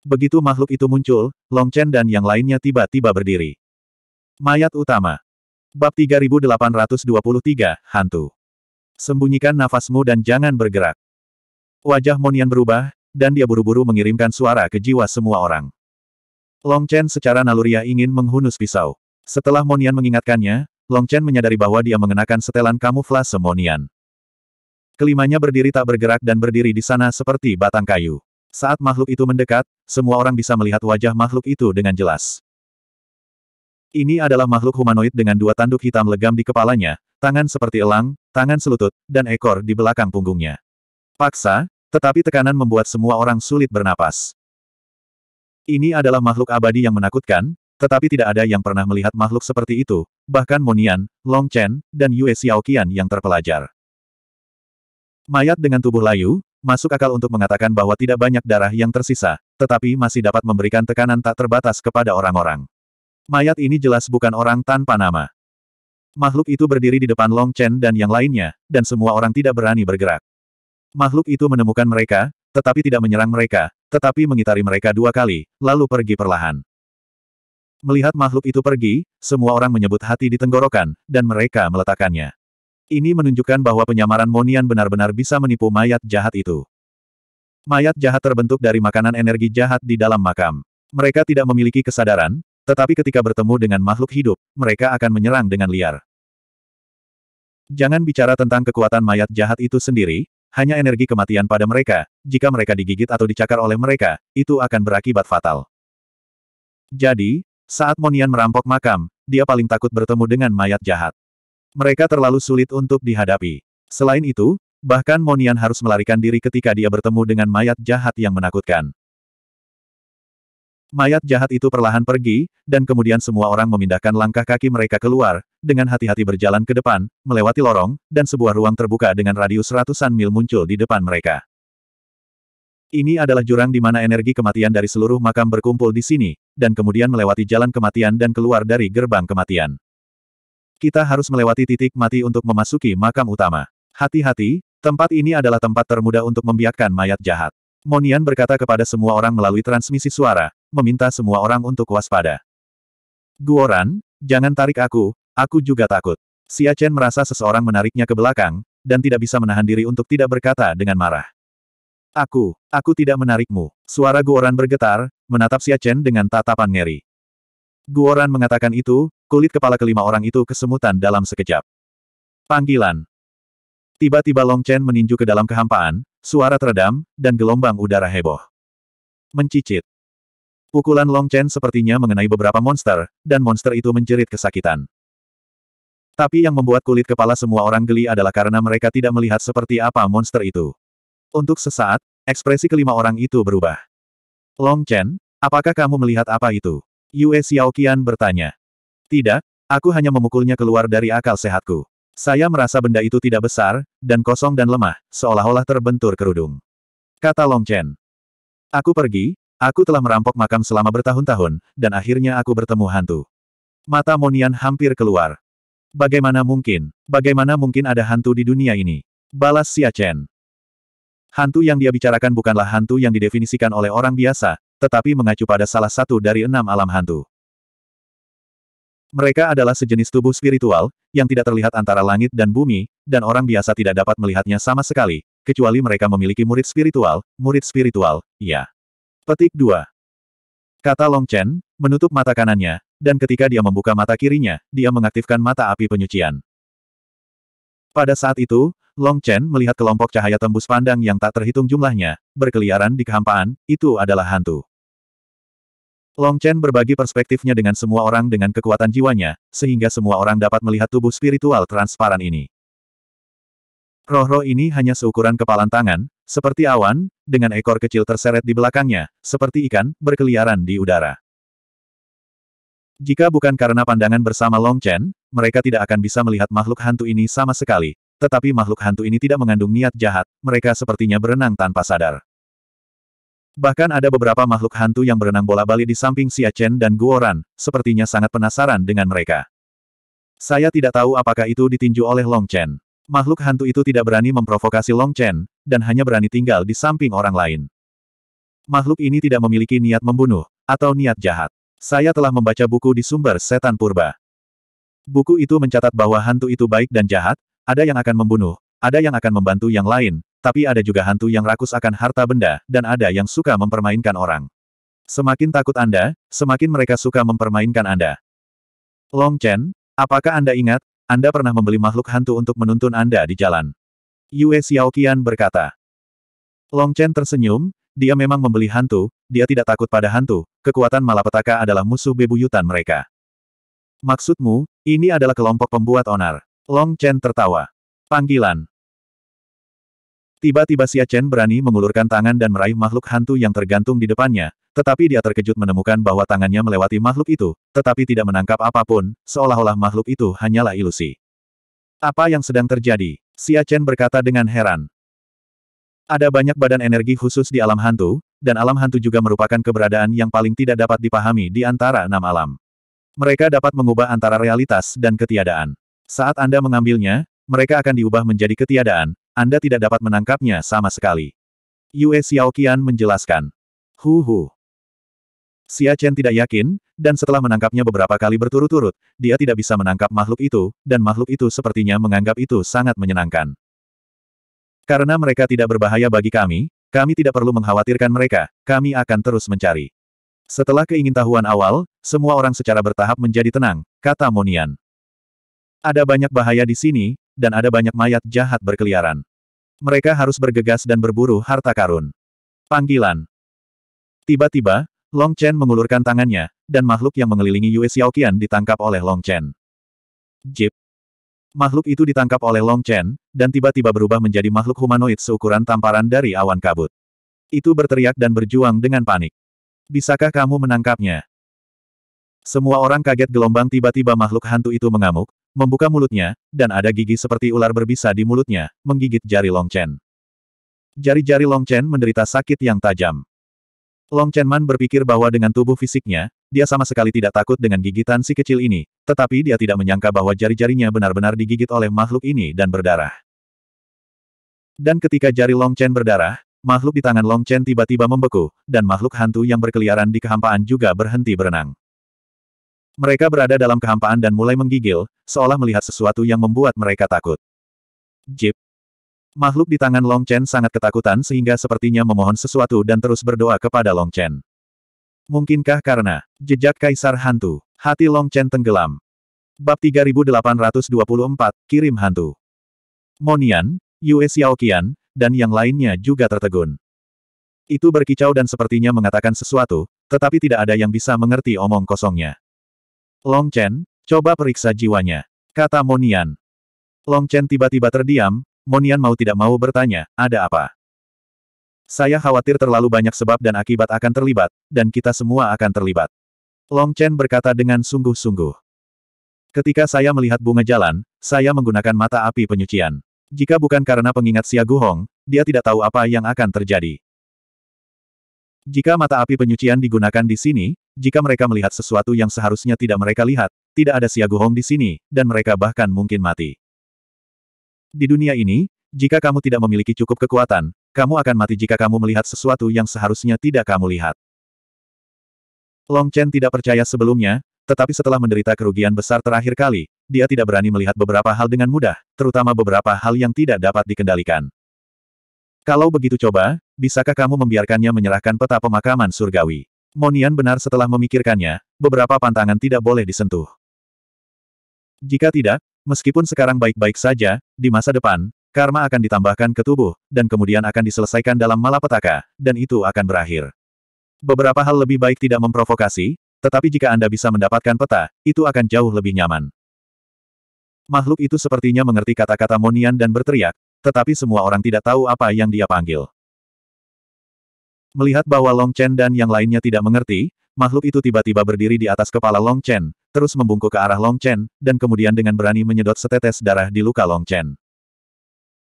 Begitu makhluk itu muncul, Long Chen dan yang lainnya tiba-tiba berdiri. Mayat utama. Bab 3823, Hantu. Sembunyikan nafasmu dan jangan bergerak. Wajah Monian berubah, dan dia buru-buru mengirimkan suara ke jiwa semua orang. Long Chen secara naluriah ingin menghunus pisau. Setelah Monian mengingatkannya, Long Chen menyadari bahwa dia mengenakan setelan kamuflase Monian. Kelimanya berdiri tak bergerak dan berdiri di sana seperti batang kayu. Saat makhluk itu mendekat, semua orang bisa melihat wajah makhluk itu dengan jelas. Ini adalah makhluk humanoid dengan dua tanduk hitam legam di kepalanya, tangan seperti elang, tangan selutut, dan ekor di belakang punggungnya. Paksa, tetapi tekanan membuat semua orang sulit bernapas. Ini adalah makhluk abadi yang menakutkan, tetapi tidak ada yang pernah melihat makhluk seperti itu, bahkan Monian, Long Chen, dan Yue Xiaoqian yang terpelajar. Mayat dengan tubuh layu, masuk akal untuk mengatakan bahwa tidak banyak darah yang tersisa, tetapi masih dapat memberikan tekanan tak terbatas kepada orang-orang. Mayat ini jelas bukan orang tanpa nama. Makhluk itu berdiri di depan Long Chen dan yang lainnya, dan semua orang tidak berani bergerak. Makhluk itu menemukan mereka, tetapi tidak menyerang mereka, tetapi mengitari mereka dua kali, lalu pergi perlahan. Melihat makhluk itu pergi, semua orang menyebut hati di tenggorokan, dan mereka meletakkannya. Ini menunjukkan bahwa penyamaran Monian benar-benar bisa menipu mayat jahat itu. Mayat jahat terbentuk dari makanan energi jahat di dalam makam. Mereka tidak memiliki kesadaran, tetapi ketika bertemu dengan makhluk hidup, mereka akan menyerang dengan liar. Jangan bicara tentang kekuatan mayat jahat itu sendiri, hanya energi kematian pada mereka, jika mereka digigit atau dicakar oleh mereka, itu akan berakibat fatal. Jadi, saat Monian merampok makam, dia paling takut bertemu dengan mayat jahat. Mereka terlalu sulit untuk dihadapi. Selain itu, bahkan Monian harus melarikan diri ketika dia bertemu dengan mayat jahat yang menakutkan. Mayat jahat itu perlahan pergi, dan kemudian semua orang memindahkan langkah kaki mereka keluar, dengan hati-hati berjalan ke depan, melewati lorong, dan sebuah ruang terbuka dengan radius ratusan mil muncul di depan mereka. Ini adalah jurang di mana energi kematian dari seluruh makam berkumpul di sini, dan kemudian melewati jalan kematian dan keluar dari gerbang kematian. Kita harus melewati titik mati untuk memasuki makam utama. Hati-hati, tempat ini adalah tempat termudah untuk membiarkan mayat jahat. Monian berkata kepada semua orang melalui transmisi suara, meminta semua orang untuk waspada. Guoran, jangan tarik aku, aku juga takut. Xia Chen merasa seseorang menariknya ke belakang, dan tidak bisa menahan diri untuk tidak berkata dengan marah. Aku, aku tidak menarikmu. Suara Guoran bergetar, menatap Xia Chen dengan tatapan ngeri. Guoran mengatakan itu, kulit kepala kelima orang itu kesemutan dalam sekejap. Panggilan. Tiba-tiba Long Chen meninju ke dalam kehampaan, suara teredam, dan gelombang udara heboh. Mencicit. Pukulan Long Chen sepertinya mengenai beberapa monster, dan monster itu menjerit kesakitan. Tapi yang membuat kulit kepala semua orang geli adalah karena mereka tidak melihat seperti apa monster itu. Untuk sesaat, ekspresi kelima orang itu berubah. Long Chen, apakah kamu melihat apa itu? Yue Xiaoqian bertanya. Tidak, aku hanya memukulnya keluar dari akal sehatku. Saya merasa benda itu tidak besar, dan kosong dan lemah, seolah-olah terbentur kerudung. Kata Long Chen. Aku pergi, Aku telah merampok makam selama bertahun-tahun, dan akhirnya aku bertemu hantu. Mata Monian hampir keluar. Bagaimana mungkin? Bagaimana mungkin ada hantu di dunia ini? Balas Xia Chen. Hantu yang dia bicarakan bukanlah hantu yang didefinisikan oleh orang biasa, tetapi mengacu pada salah satu dari enam alam hantu. Mereka adalah sejenis tubuh spiritual, yang tidak terlihat antara langit dan bumi, dan orang biasa tidak dapat melihatnya sama sekali, kecuali mereka memiliki murid spiritual, murid spiritual, ya. Petik 2. Kata Long Chen, menutup mata kanannya, dan ketika dia membuka mata kirinya, dia mengaktifkan mata api penyucian. Pada saat itu, Long Chen melihat kelompok cahaya tembus pandang yang tak terhitung jumlahnya, berkeliaran di kehampaan, itu adalah hantu. Long Chen berbagi perspektifnya dengan semua orang dengan kekuatan jiwanya, sehingga semua orang dapat melihat tubuh spiritual transparan ini. Roh-roh ini hanya seukuran kepalan tangan, seperti awan, dengan ekor kecil terseret di belakangnya, seperti ikan, berkeliaran di udara. Jika bukan karena pandangan bersama Long Chen, mereka tidak akan bisa melihat makhluk hantu ini sama sekali, tetapi makhluk hantu ini tidak mengandung niat jahat, mereka sepertinya berenang tanpa sadar. Bahkan ada beberapa makhluk hantu yang berenang bola balik di samping Xia Chen dan Guoran, sepertinya sangat penasaran dengan mereka. Saya tidak tahu apakah itu ditinju oleh Long Chen makhluk hantu itu tidak berani memprovokasi Long Chen, dan hanya berani tinggal di samping orang lain. Makhluk ini tidak memiliki niat membunuh, atau niat jahat. Saya telah membaca buku di sumber setan purba. Buku itu mencatat bahwa hantu itu baik dan jahat, ada yang akan membunuh, ada yang akan membantu yang lain, tapi ada juga hantu yang rakus akan harta benda, dan ada yang suka mempermainkan orang. Semakin takut Anda, semakin mereka suka mempermainkan Anda. Long Chen, apakah Anda ingat, anda pernah membeli makhluk hantu untuk menuntun Anda di jalan. Yue Xiaoqian berkata. Long Chen tersenyum, dia memang membeli hantu, dia tidak takut pada hantu, kekuatan malapetaka adalah musuh bebuyutan mereka. Maksudmu, ini adalah kelompok pembuat onar. Long Chen tertawa. Panggilan. Tiba-tiba Xia Chen berani mengulurkan tangan dan meraih makhluk hantu yang tergantung di depannya, tetapi dia terkejut menemukan bahwa tangannya melewati makhluk itu, tetapi tidak menangkap apapun, seolah-olah makhluk itu hanyalah ilusi. Apa yang sedang terjadi? Xia Chen berkata dengan heran. Ada banyak badan energi khusus di alam hantu, dan alam hantu juga merupakan keberadaan yang paling tidak dapat dipahami di antara enam alam. Mereka dapat mengubah antara realitas dan ketiadaan. Saat Anda mengambilnya, mereka akan diubah menjadi ketiadaan, Anda tidak dapat menangkapnya sama sekali. Yue Xiaoqian menjelaskan. Huhu, hu. Xia Chen tidak yakin, dan setelah menangkapnya beberapa kali berturut-turut, dia tidak bisa menangkap makhluk itu, dan makhluk itu sepertinya menganggap itu sangat menyenangkan. Karena mereka tidak berbahaya bagi kami, kami tidak perlu mengkhawatirkan mereka, kami akan terus mencari. Setelah keingintahuan awal, semua orang secara bertahap menjadi tenang, kata Monian. Ada banyak bahaya di sini, dan ada banyak mayat jahat berkeliaran. Mereka harus bergegas dan berburu harta karun. Panggilan. Tiba-tiba, Long Chen mengulurkan tangannya, dan makhluk yang mengelilingi Yue Xiaoqian ditangkap oleh Long Chen. Jip. Makhluk itu ditangkap oleh Long Chen, dan tiba-tiba berubah menjadi makhluk humanoid seukuran tamparan dari awan kabut. Itu berteriak dan berjuang dengan panik. Bisakah kamu menangkapnya? Semua orang kaget gelombang tiba-tiba makhluk hantu itu mengamuk, membuka mulutnya, dan ada gigi seperti ular berbisa di mulutnya, menggigit jari Long Chen. Jari-jari Long Chen menderita sakit yang tajam. Long Chen man berpikir bahwa dengan tubuh fisiknya, dia sama sekali tidak takut dengan gigitan si kecil ini, tetapi dia tidak menyangka bahwa jari-jarinya benar-benar digigit oleh makhluk ini dan berdarah. Dan ketika jari Long Chen berdarah, makhluk di tangan Long Chen tiba-tiba membeku, dan makhluk hantu yang berkeliaran di kehampaan juga berhenti berenang. Mereka berada dalam kehampaan dan mulai menggigil, seolah melihat sesuatu yang membuat mereka takut. Jip, Makhluk di tangan Long Chen sangat ketakutan sehingga sepertinya memohon sesuatu dan terus berdoa kepada Long Chen. Mungkinkah karena jejak kaisar hantu, hati Long Chen tenggelam. Bab 3824, kirim hantu. Monian, Yue Xiaoqian, dan yang lainnya juga tertegun. Itu berkicau dan sepertinya mengatakan sesuatu, tetapi tidak ada yang bisa mengerti omong kosongnya. Long Chen, coba periksa jiwanya, kata Monian. Long Chen tiba-tiba terdiam, Monian mau tidak mau bertanya, ada apa? Saya khawatir terlalu banyak sebab dan akibat akan terlibat, dan kita semua akan terlibat. Long Chen berkata dengan sungguh-sungguh. Ketika saya melihat bunga jalan, saya menggunakan mata api penyucian. Jika bukan karena pengingat Xia Hong, dia tidak tahu apa yang akan terjadi. Jika mata api penyucian digunakan di sini, jika mereka melihat sesuatu yang seharusnya tidak mereka lihat, tidak ada Xia Hong di sini, dan mereka bahkan mungkin mati. Di dunia ini, jika kamu tidak memiliki cukup kekuatan, kamu akan mati jika kamu melihat sesuatu yang seharusnya tidak kamu lihat. Long Chen tidak percaya sebelumnya, tetapi setelah menderita kerugian besar terakhir kali, dia tidak berani melihat beberapa hal dengan mudah, terutama beberapa hal yang tidak dapat dikendalikan. Kalau begitu coba, bisakah kamu membiarkannya menyerahkan peta pemakaman surgawi? Monian benar setelah memikirkannya, beberapa pantangan tidak boleh disentuh. Jika tidak, Meskipun sekarang baik-baik saja, di masa depan, karma akan ditambahkan ke tubuh, dan kemudian akan diselesaikan dalam malapetaka, dan itu akan berakhir. Beberapa hal lebih baik tidak memprovokasi, tetapi jika Anda bisa mendapatkan peta, itu akan jauh lebih nyaman. Makhluk itu sepertinya mengerti kata-kata Monian dan berteriak, tetapi semua orang tidak tahu apa yang dia panggil. Melihat bahwa Long Chen dan yang lainnya tidak mengerti, makhluk itu tiba-tiba berdiri di atas kepala Long Chen, terus membungkuk ke arah Long Chen, dan kemudian dengan berani menyedot setetes darah di luka Long Chen.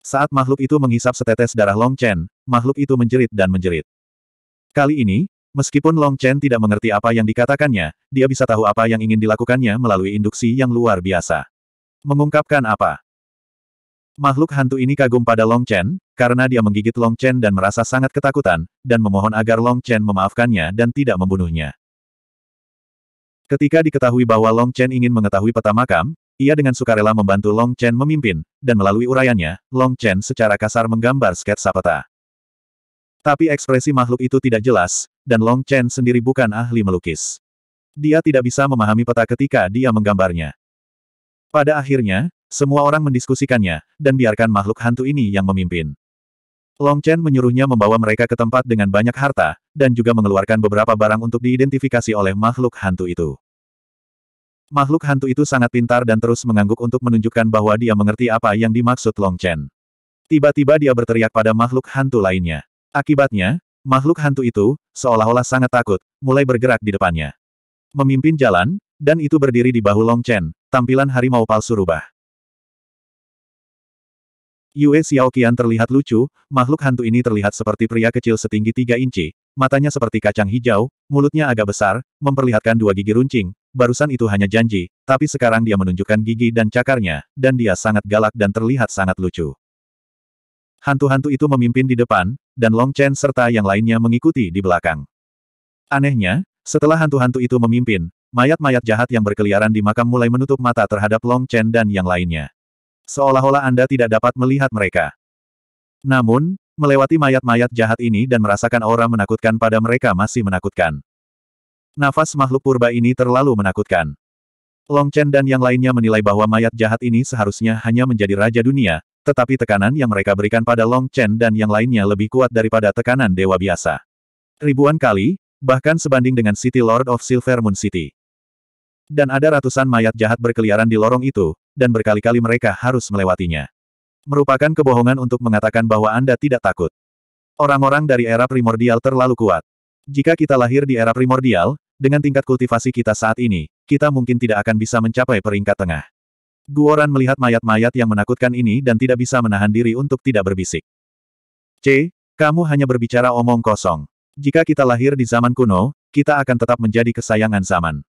Saat makhluk itu menghisap setetes darah Long Chen, makhluk itu menjerit dan menjerit. Kali ini, meskipun Long Chen tidak mengerti apa yang dikatakannya, dia bisa tahu apa yang ingin dilakukannya melalui induksi yang luar biasa. Mengungkapkan apa? Makhluk hantu ini kagum pada Long Chen, karena dia menggigit Long Chen dan merasa sangat ketakutan, dan memohon agar Long Chen memaafkannya dan tidak membunuhnya. Ketika diketahui bahwa Long Chen ingin mengetahui peta makam, ia dengan sukarela membantu Long Chen memimpin, dan melalui uraiannya, Long Chen secara kasar menggambar sketsa peta. Tapi ekspresi makhluk itu tidak jelas, dan Long Chen sendiri bukan ahli melukis. Dia tidak bisa memahami peta ketika dia menggambarnya. Pada akhirnya, semua orang mendiskusikannya, dan biarkan makhluk hantu ini yang memimpin. Long Chen menyuruhnya membawa mereka ke tempat dengan banyak harta, dan juga mengeluarkan beberapa barang untuk diidentifikasi oleh makhluk hantu itu. Makhluk hantu itu sangat pintar dan terus mengangguk untuk menunjukkan bahwa dia mengerti apa yang dimaksud Long Chen. Tiba-tiba dia berteriak pada makhluk hantu lainnya. Akibatnya, makhluk hantu itu, seolah-olah sangat takut, mulai bergerak di depannya. Memimpin jalan, dan itu berdiri di bahu Long Chen, tampilan harimau palsu rubah. Yue Xiaoqian terlihat lucu, makhluk hantu ini terlihat seperti pria kecil setinggi tiga inci, matanya seperti kacang hijau, mulutnya agak besar, memperlihatkan dua gigi runcing, barusan itu hanya janji, tapi sekarang dia menunjukkan gigi dan cakarnya, dan dia sangat galak dan terlihat sangat lucu. Hantu-hantu itu memimpin di depan, dan Long Chen serta yang lainnya mengikuti di belakang. Anehnya, setelah hantu-hantu itu memimpin, mayat-mayat jahat yang berkeliaran di makam mulai menutup mata terhadap Long Chen dan yang lainnya. Seolah-olah Anda tidak dapat melihat mereka. Namun, melewati mayat-mayat jahat ini dan merasakan aura menakutkan pada mereka masih menakutkan. Nafas makhluk purba ini terlalu menakutkan. Long Chen dan yang lainnya menilai bahwa mayat jahat ini seharusnya hanya menjadi raja dunia, tetapi tekanan yang mereka berikan pada Long Chen dan yang lainnya lebih kuat daripada tekanan dewa biasa. Ribuan kali, bahkan sebanding dengan City Lord of Silver Moon City. Dan ada ratusan mayat jahat berkeliaran di lorong itu, dan berkali-kali mereka harus melewatinya. Merupakan kebohongan untuk mengatakan bahwa Anda tidak takut. Orang-orang dari era primordial terlalu kuat. Jika kita lahir di era primordial, dengan tingkat kultivasi kita saat ini, kita mungkin tidak akan bisa mencapai peringkat tengah. Guoran melihat mayat-mayat yang menakutkan ini dan tidak bisa menahan diri untuk tidak berbisik. C. Kamu hanya berbicara omong kosong. Jika kita lahir di zaman kuno, kita akan tetap menjadi kesayangan zaman.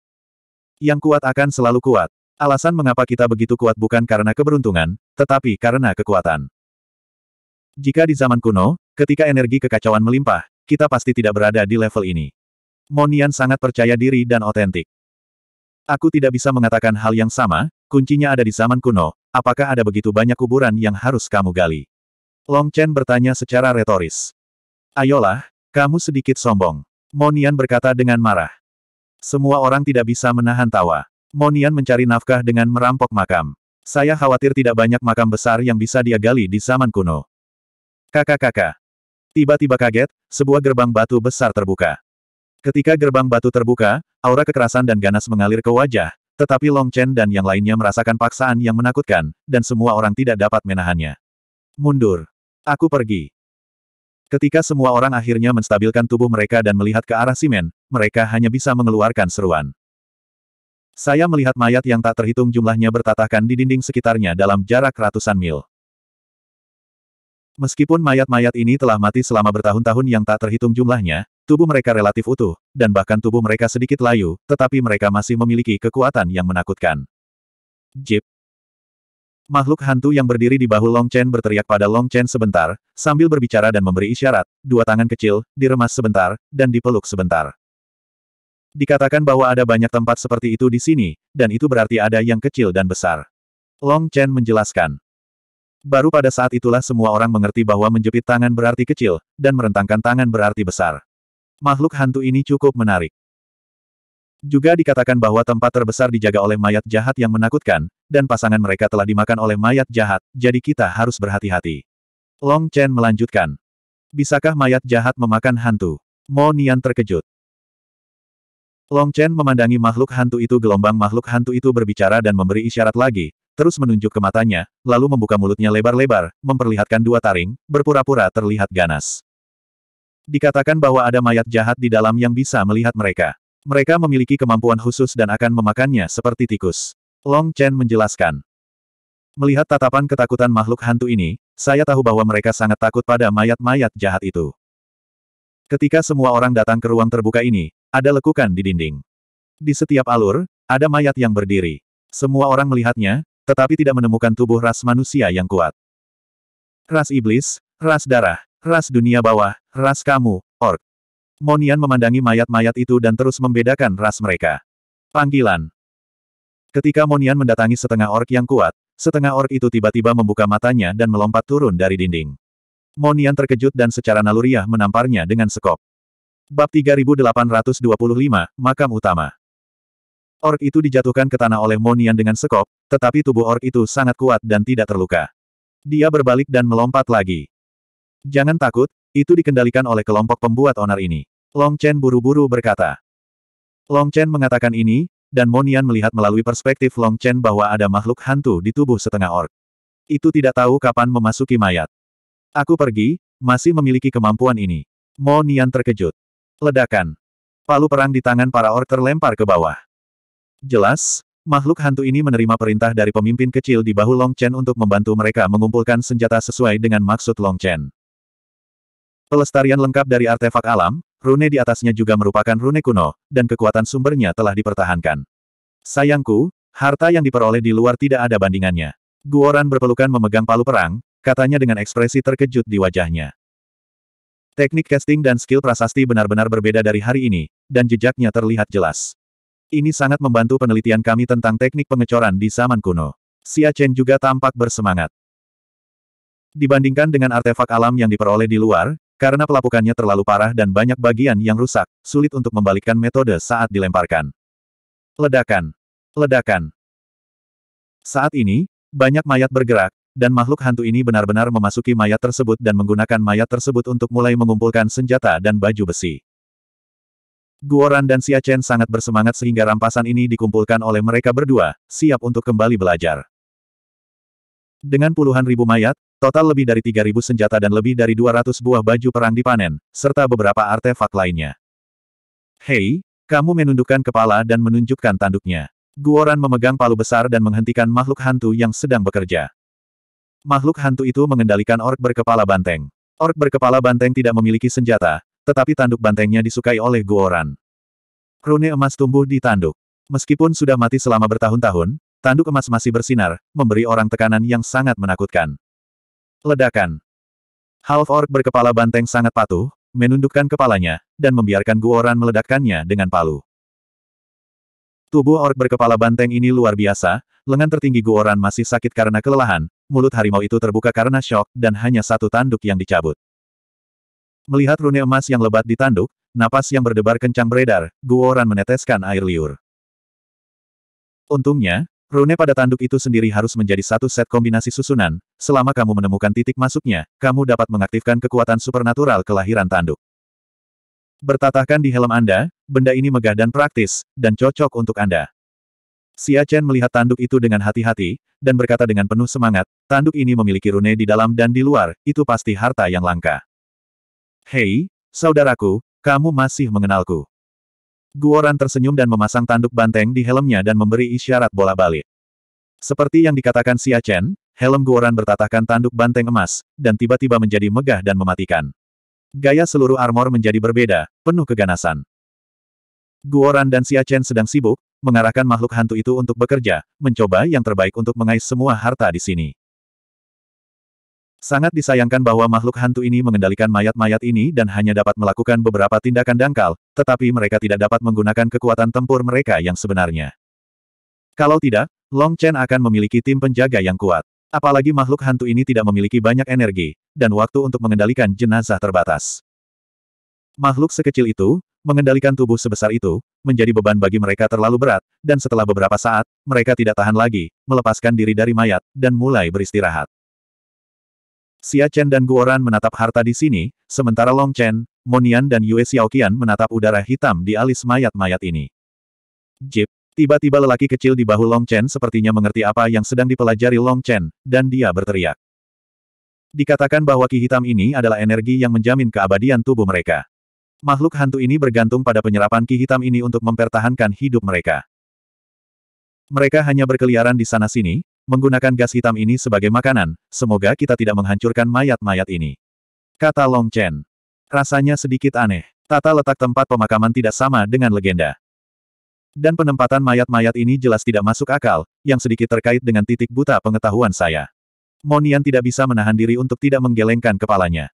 Yang kuat akan selalu kuat. Alasan mengapa kita begitu kuat bukan karena keberuntungan, tetapi karena kekuatan. Jika di zaman kuno, ketika energi kekacauan melimpah, kita pasti tidak berada di level ini. Monian sangat percaya diri dan otentik. Aku tidak bisa mengatakan hal yang sama, kuncinya ada di zaman kuno, apakah ada begitu banyak kuburan yang harus kamu gali? Long Chen bertanya secara retoris. Ayolah, kamu sedikit sombong. Monian berkata dengan marah. Semua orang tidak bisa menahan tawa. Monian mencari nafkah dengan merampok makam. Saya khawatir tidak banyak makam besar yang bisa dia gali di zaman kuno. Kakak-kakak. Tiba-tiba kaget, sebuah gerbang batu besar terbuka. Ketika gerbang batu terbuka, aura kekerasan dan ganas mengalir ke wajah, tetapi Long Chen dan yang lainnya merasakan paksaan yang menakutkan, dan semua orang tidak dapat menahannya. Mundur. Aku pergi. Ketika semua orang akhirnya menstabilkan tubuh mereka dan melihat ke arah simen, mereka hanya bisa mengeluarkan seruan. Saya melihat mayat yang tak terhitung jumlahnya bertatahkan di dinding sekitarnya dalam jarak ratusan mil. Meskipun mayat-mayat ini telah mati selama bertahun-tahun yang tak terhitung jumlahnya, Tubuh mereka relatif utuh, dan bahkan tubuh mereka sedikit layu, tetapi mereka masih memiliki kekuatan yang menakutkan. Jip, Makhluk hantu yang berdiri di bahu Long Chen berteriak pada Long Chen sebentar, sambil berbicara dan memberi isyarat, dua tangan kecil, diremas sebentar, dan dipeluk sebentar. Dikatakan bahwa ada banyak tempat seperti itu di sini, dan itu berarti ada yang kecil dan besar. Long Chen menjelaskan. Baru pada saat itulah semua orang mengerti bahwa menjepit tangan berarti kecil, dan merentangkan tangan berarti besar. Makhluk hantu ini cukup menarik. Juga dikatakan bahwa tempat terbesar dijaga oleh mayat jahat yang menakutkan, dan pasangan mereka telah dimakan oleh mayat jahat, jadi kita harus berhati-hati. Long Chen melanjutkan. Bisakah mayat jahat memakan hantu? Mo Nian terkejut. Long Chen memandangi makhluk hantu itu gelombang makhluk hantu itu berbicara dan memberi isyarat lagi, terus menunjuk ke matanya, lalu membuka mulutnya lebar-lebar, memperlihatkan dua taring, berpura-pura terlihat ganas. Dikatakan bahwa ada mayat jahat di dalam yang bisa melihat mereka. Mereka memiliki kemampuan khusus dan akan memakannya seperti tikus. Long Chen menjelaskan. Melihat tatapan ketakutan makhluk hantu ini, saya tahu bahwa mereka sangat takut pada mayat-mayat jahat itu. Ketika semua orang datang ke ruang terbuka ini, ada lekukan di dinding. Di setiap alur, ada mayat yang berdiri. Semua orang melihatnya, tetapi tidak menemukan tubuh ras manusia yang kuat. Ras iblis, ras darah, Ras dunia bawah, ras kamu, ork. Monian memandangi mayat-mayat itu dan terus membedakan ras mereka. Panggilan. Ketika Monian mendatangi setengah ork yang kuat, setengah ork itu tiba-tiba membuka matanya dan melompat turun dari dinding. Monian terkejut dan secara naluriah menamparnya dengan sekop. Bab 3825, Makam Utama. Ork itu dijatuhkan ke tanah oleh Monian dengan sekop, tetapi tubuh ork itu sangat kuat dan tidak terluka. Dia berbalik dan melompat lagi. Jangan takut, itu dikendalikan oleh kelompok pembuat onar ini. Long Chen buru-buru berkata. Long Chen mengatakan ini, dan Monian melihat melalui perspektif Long Chen bahwa ada makhluk hantu di tubuh setengah ork. Itu tidak tahu kapan memasuki mayat. Aku pergi, masih memiliki kemampuan ini. Monian terkejut. Ledakan. Palu perang di tangan para ork terlempar ke bawah. Jelas, makhluk hantu ini menerima perintah dari pemimpin kecil di bahu Long Chen untuk membantu mereka mengumpulkan senjata sesuai dengan maksud Long Chen. Pelestarian lengkap dari artefak alam, rune di atasnya juga merupakan rune kuno, dan kekuatan sumbernya telah dipertahankan. Sayangku, harta yang diperoleh di luar tidak ada bandingannya. Guoran berpelukan memegang palu perang, katanya dengan ekspresi terkejut di wajahnya. Teknik casting dan skill prasasti benar-benar berbeda dari hari ini, dan jejaknya terlihat jelas. Ini sangat membantu penelitian kami tentang teknik pengecoran di zaman kuno. Xia Chen juga tampak bersemangat. Dibandingkan dengan artefak alam yang diperoleh di luar, karena pelapukannya terlalu parah dan banyak bagian yang rusak, sulit untuk membalikkan metode saat dilemparkan. Ledakan. Ledakan. Saat ini, banyak mayat bergerak, dan makhluk hantu ini benar-benar memasuki mayat tersebut dan menggunakan mayat tersebut untuk mulai mengumpulkan senjata dan baju besi. Guoran dan Xia Chen sangat bersemangat sehingga rampasan ini dikumpulkan oleh mereka berdua, siap untuk kembali belajar. Dengan puluhan ribu mayat, Total lebih dari 3.000 senjata dan lebih dari 200 buah baju perang dipanen, serta beberapa artefak lainnya. Hei, kamu menundukkan kepala dan menunjukkan tanduknya. Guoran memegang palu besar dan menghentikan makhluk hantu yang sedang bekerja. Makhluk hantu itu mengendalikan ork berkepala banteng. Ork berkepala banteng tidak memiliki senjata, tetapi tanduk bantengnya disukai oleh Guoran. Rune emas tumbuh di tanduk. Meskipun sudah mati selama bertahun-tahun, tanduk emas masih bersinar, memberi orang tekanan yang sangat menakutkan. Ledakan. Half-orc berkepala banteng sangat patuh, menundukkan kepalanya, dan membiarkan Guoran meledakkannya dengan palu. Tubuh orc berkepala banteng ini luar biasa, lengan tertinggi Guoran masih sakit karena kelelahan, mulut harimau itu terbuka karena shock, dan hanya satu tanduk yang dicabut. Melihat rune emas yang lebat di tanduk, napas yang berdebar kencang beredar, Guoran meneteskan air liur. Untungnya, Rune pada tanduk itu sendiri harus menjadi satu set kombinasi susunan, selama kamu menemukan titik masuknya, kamu dapat mengaktifkan kekuatan supernatural kelahiran tanduk. Bertatahkan di helm Anda, benda ini megah dan praktis, dan cocok untuk Anda. Xia Chen melihat tanduk itu dengan hati-hati, dan berkata dengan penuh semangat, tanduk ini memiliki rune di dalam dan di luar, itu pasti harta yang langka. Hei, saudaraku, kamu masih mengenalku. Guoran tersenyum dan memasang tanduk banteng di helmnya dan memberi isyarat bola balik. Seperti yang dikatakan Xia Chen, helm Guoran bertatahkan tanduk banteng emas, dan tiba-tiba menjadi megah dan mematikan. Gaya seluruh armor menjadi berbeda, penuh keganasan. Guoran dan Xia Chen sedang sibuk, mengarahkan makhluk hantu itu untuk bekerja, mencoba yang terbaik untuk mengais semua harta di sini. Sangat disayangkan bahwa makhluk hantu ini mengendalikan mayat-mayat ini dan hanya dapat melakukan beberapa tindakan dangkal, tetapi mereka tidak dapat menggunakan kekuatan tempur mereka yang sebenarnya. Kalau tidak, Long Chen akan memiliki tim penjaga yang kuat. Apalagi makhluk hantu ini tidak memiliki banyak energi, dan waktu untuk mengendalikan jenazah terbatas. Makhluk sekecil itu, mengendalikan tubuh sebesar itu, menjadi beban bagi mereka terlalu berat, dan setelah beberapa saat, mereka tidak tahan lagi, melepaskan diri dari mayat, dan mulai beristirahat. Xia Chen dan Guoran menatap harta di sini, sementara Long Chen, Monian dan Yue Xiaoqian menatap udara hitam di alis mayat-mayat ini. Jip, tiba-tiba lelaki kecil di bahu Long Chen sepertinya mengerti apa yang sedang dipelajari Long Chen, dan dia berteriak. Dikatakan bahwa ki hitam ini adalah energi yang menjamin keabadian tubuh mereka. Makhluk hantu ini bergantung pada penyerapan ki hitam ini untuk mempertahankan hidup mereka. Mereka hanya berkeliaran di sana-sini, menggunakan gas hitam ini sebagai makanan, semoga kita tidak menghancurkan mayat-mayat ini. Kata Long Chen. Rasanya sedikit aneh. Tata letak tempat pemakaman tidak sama dengan legenda. Dan penempatan mayat-mayat ini jelas tidak masuk akal, yang sedikit terkait dengan titik buta pengetahuan saya. Monian tidak bisa menahan diri untuk tidak menggelengkan kepalanya.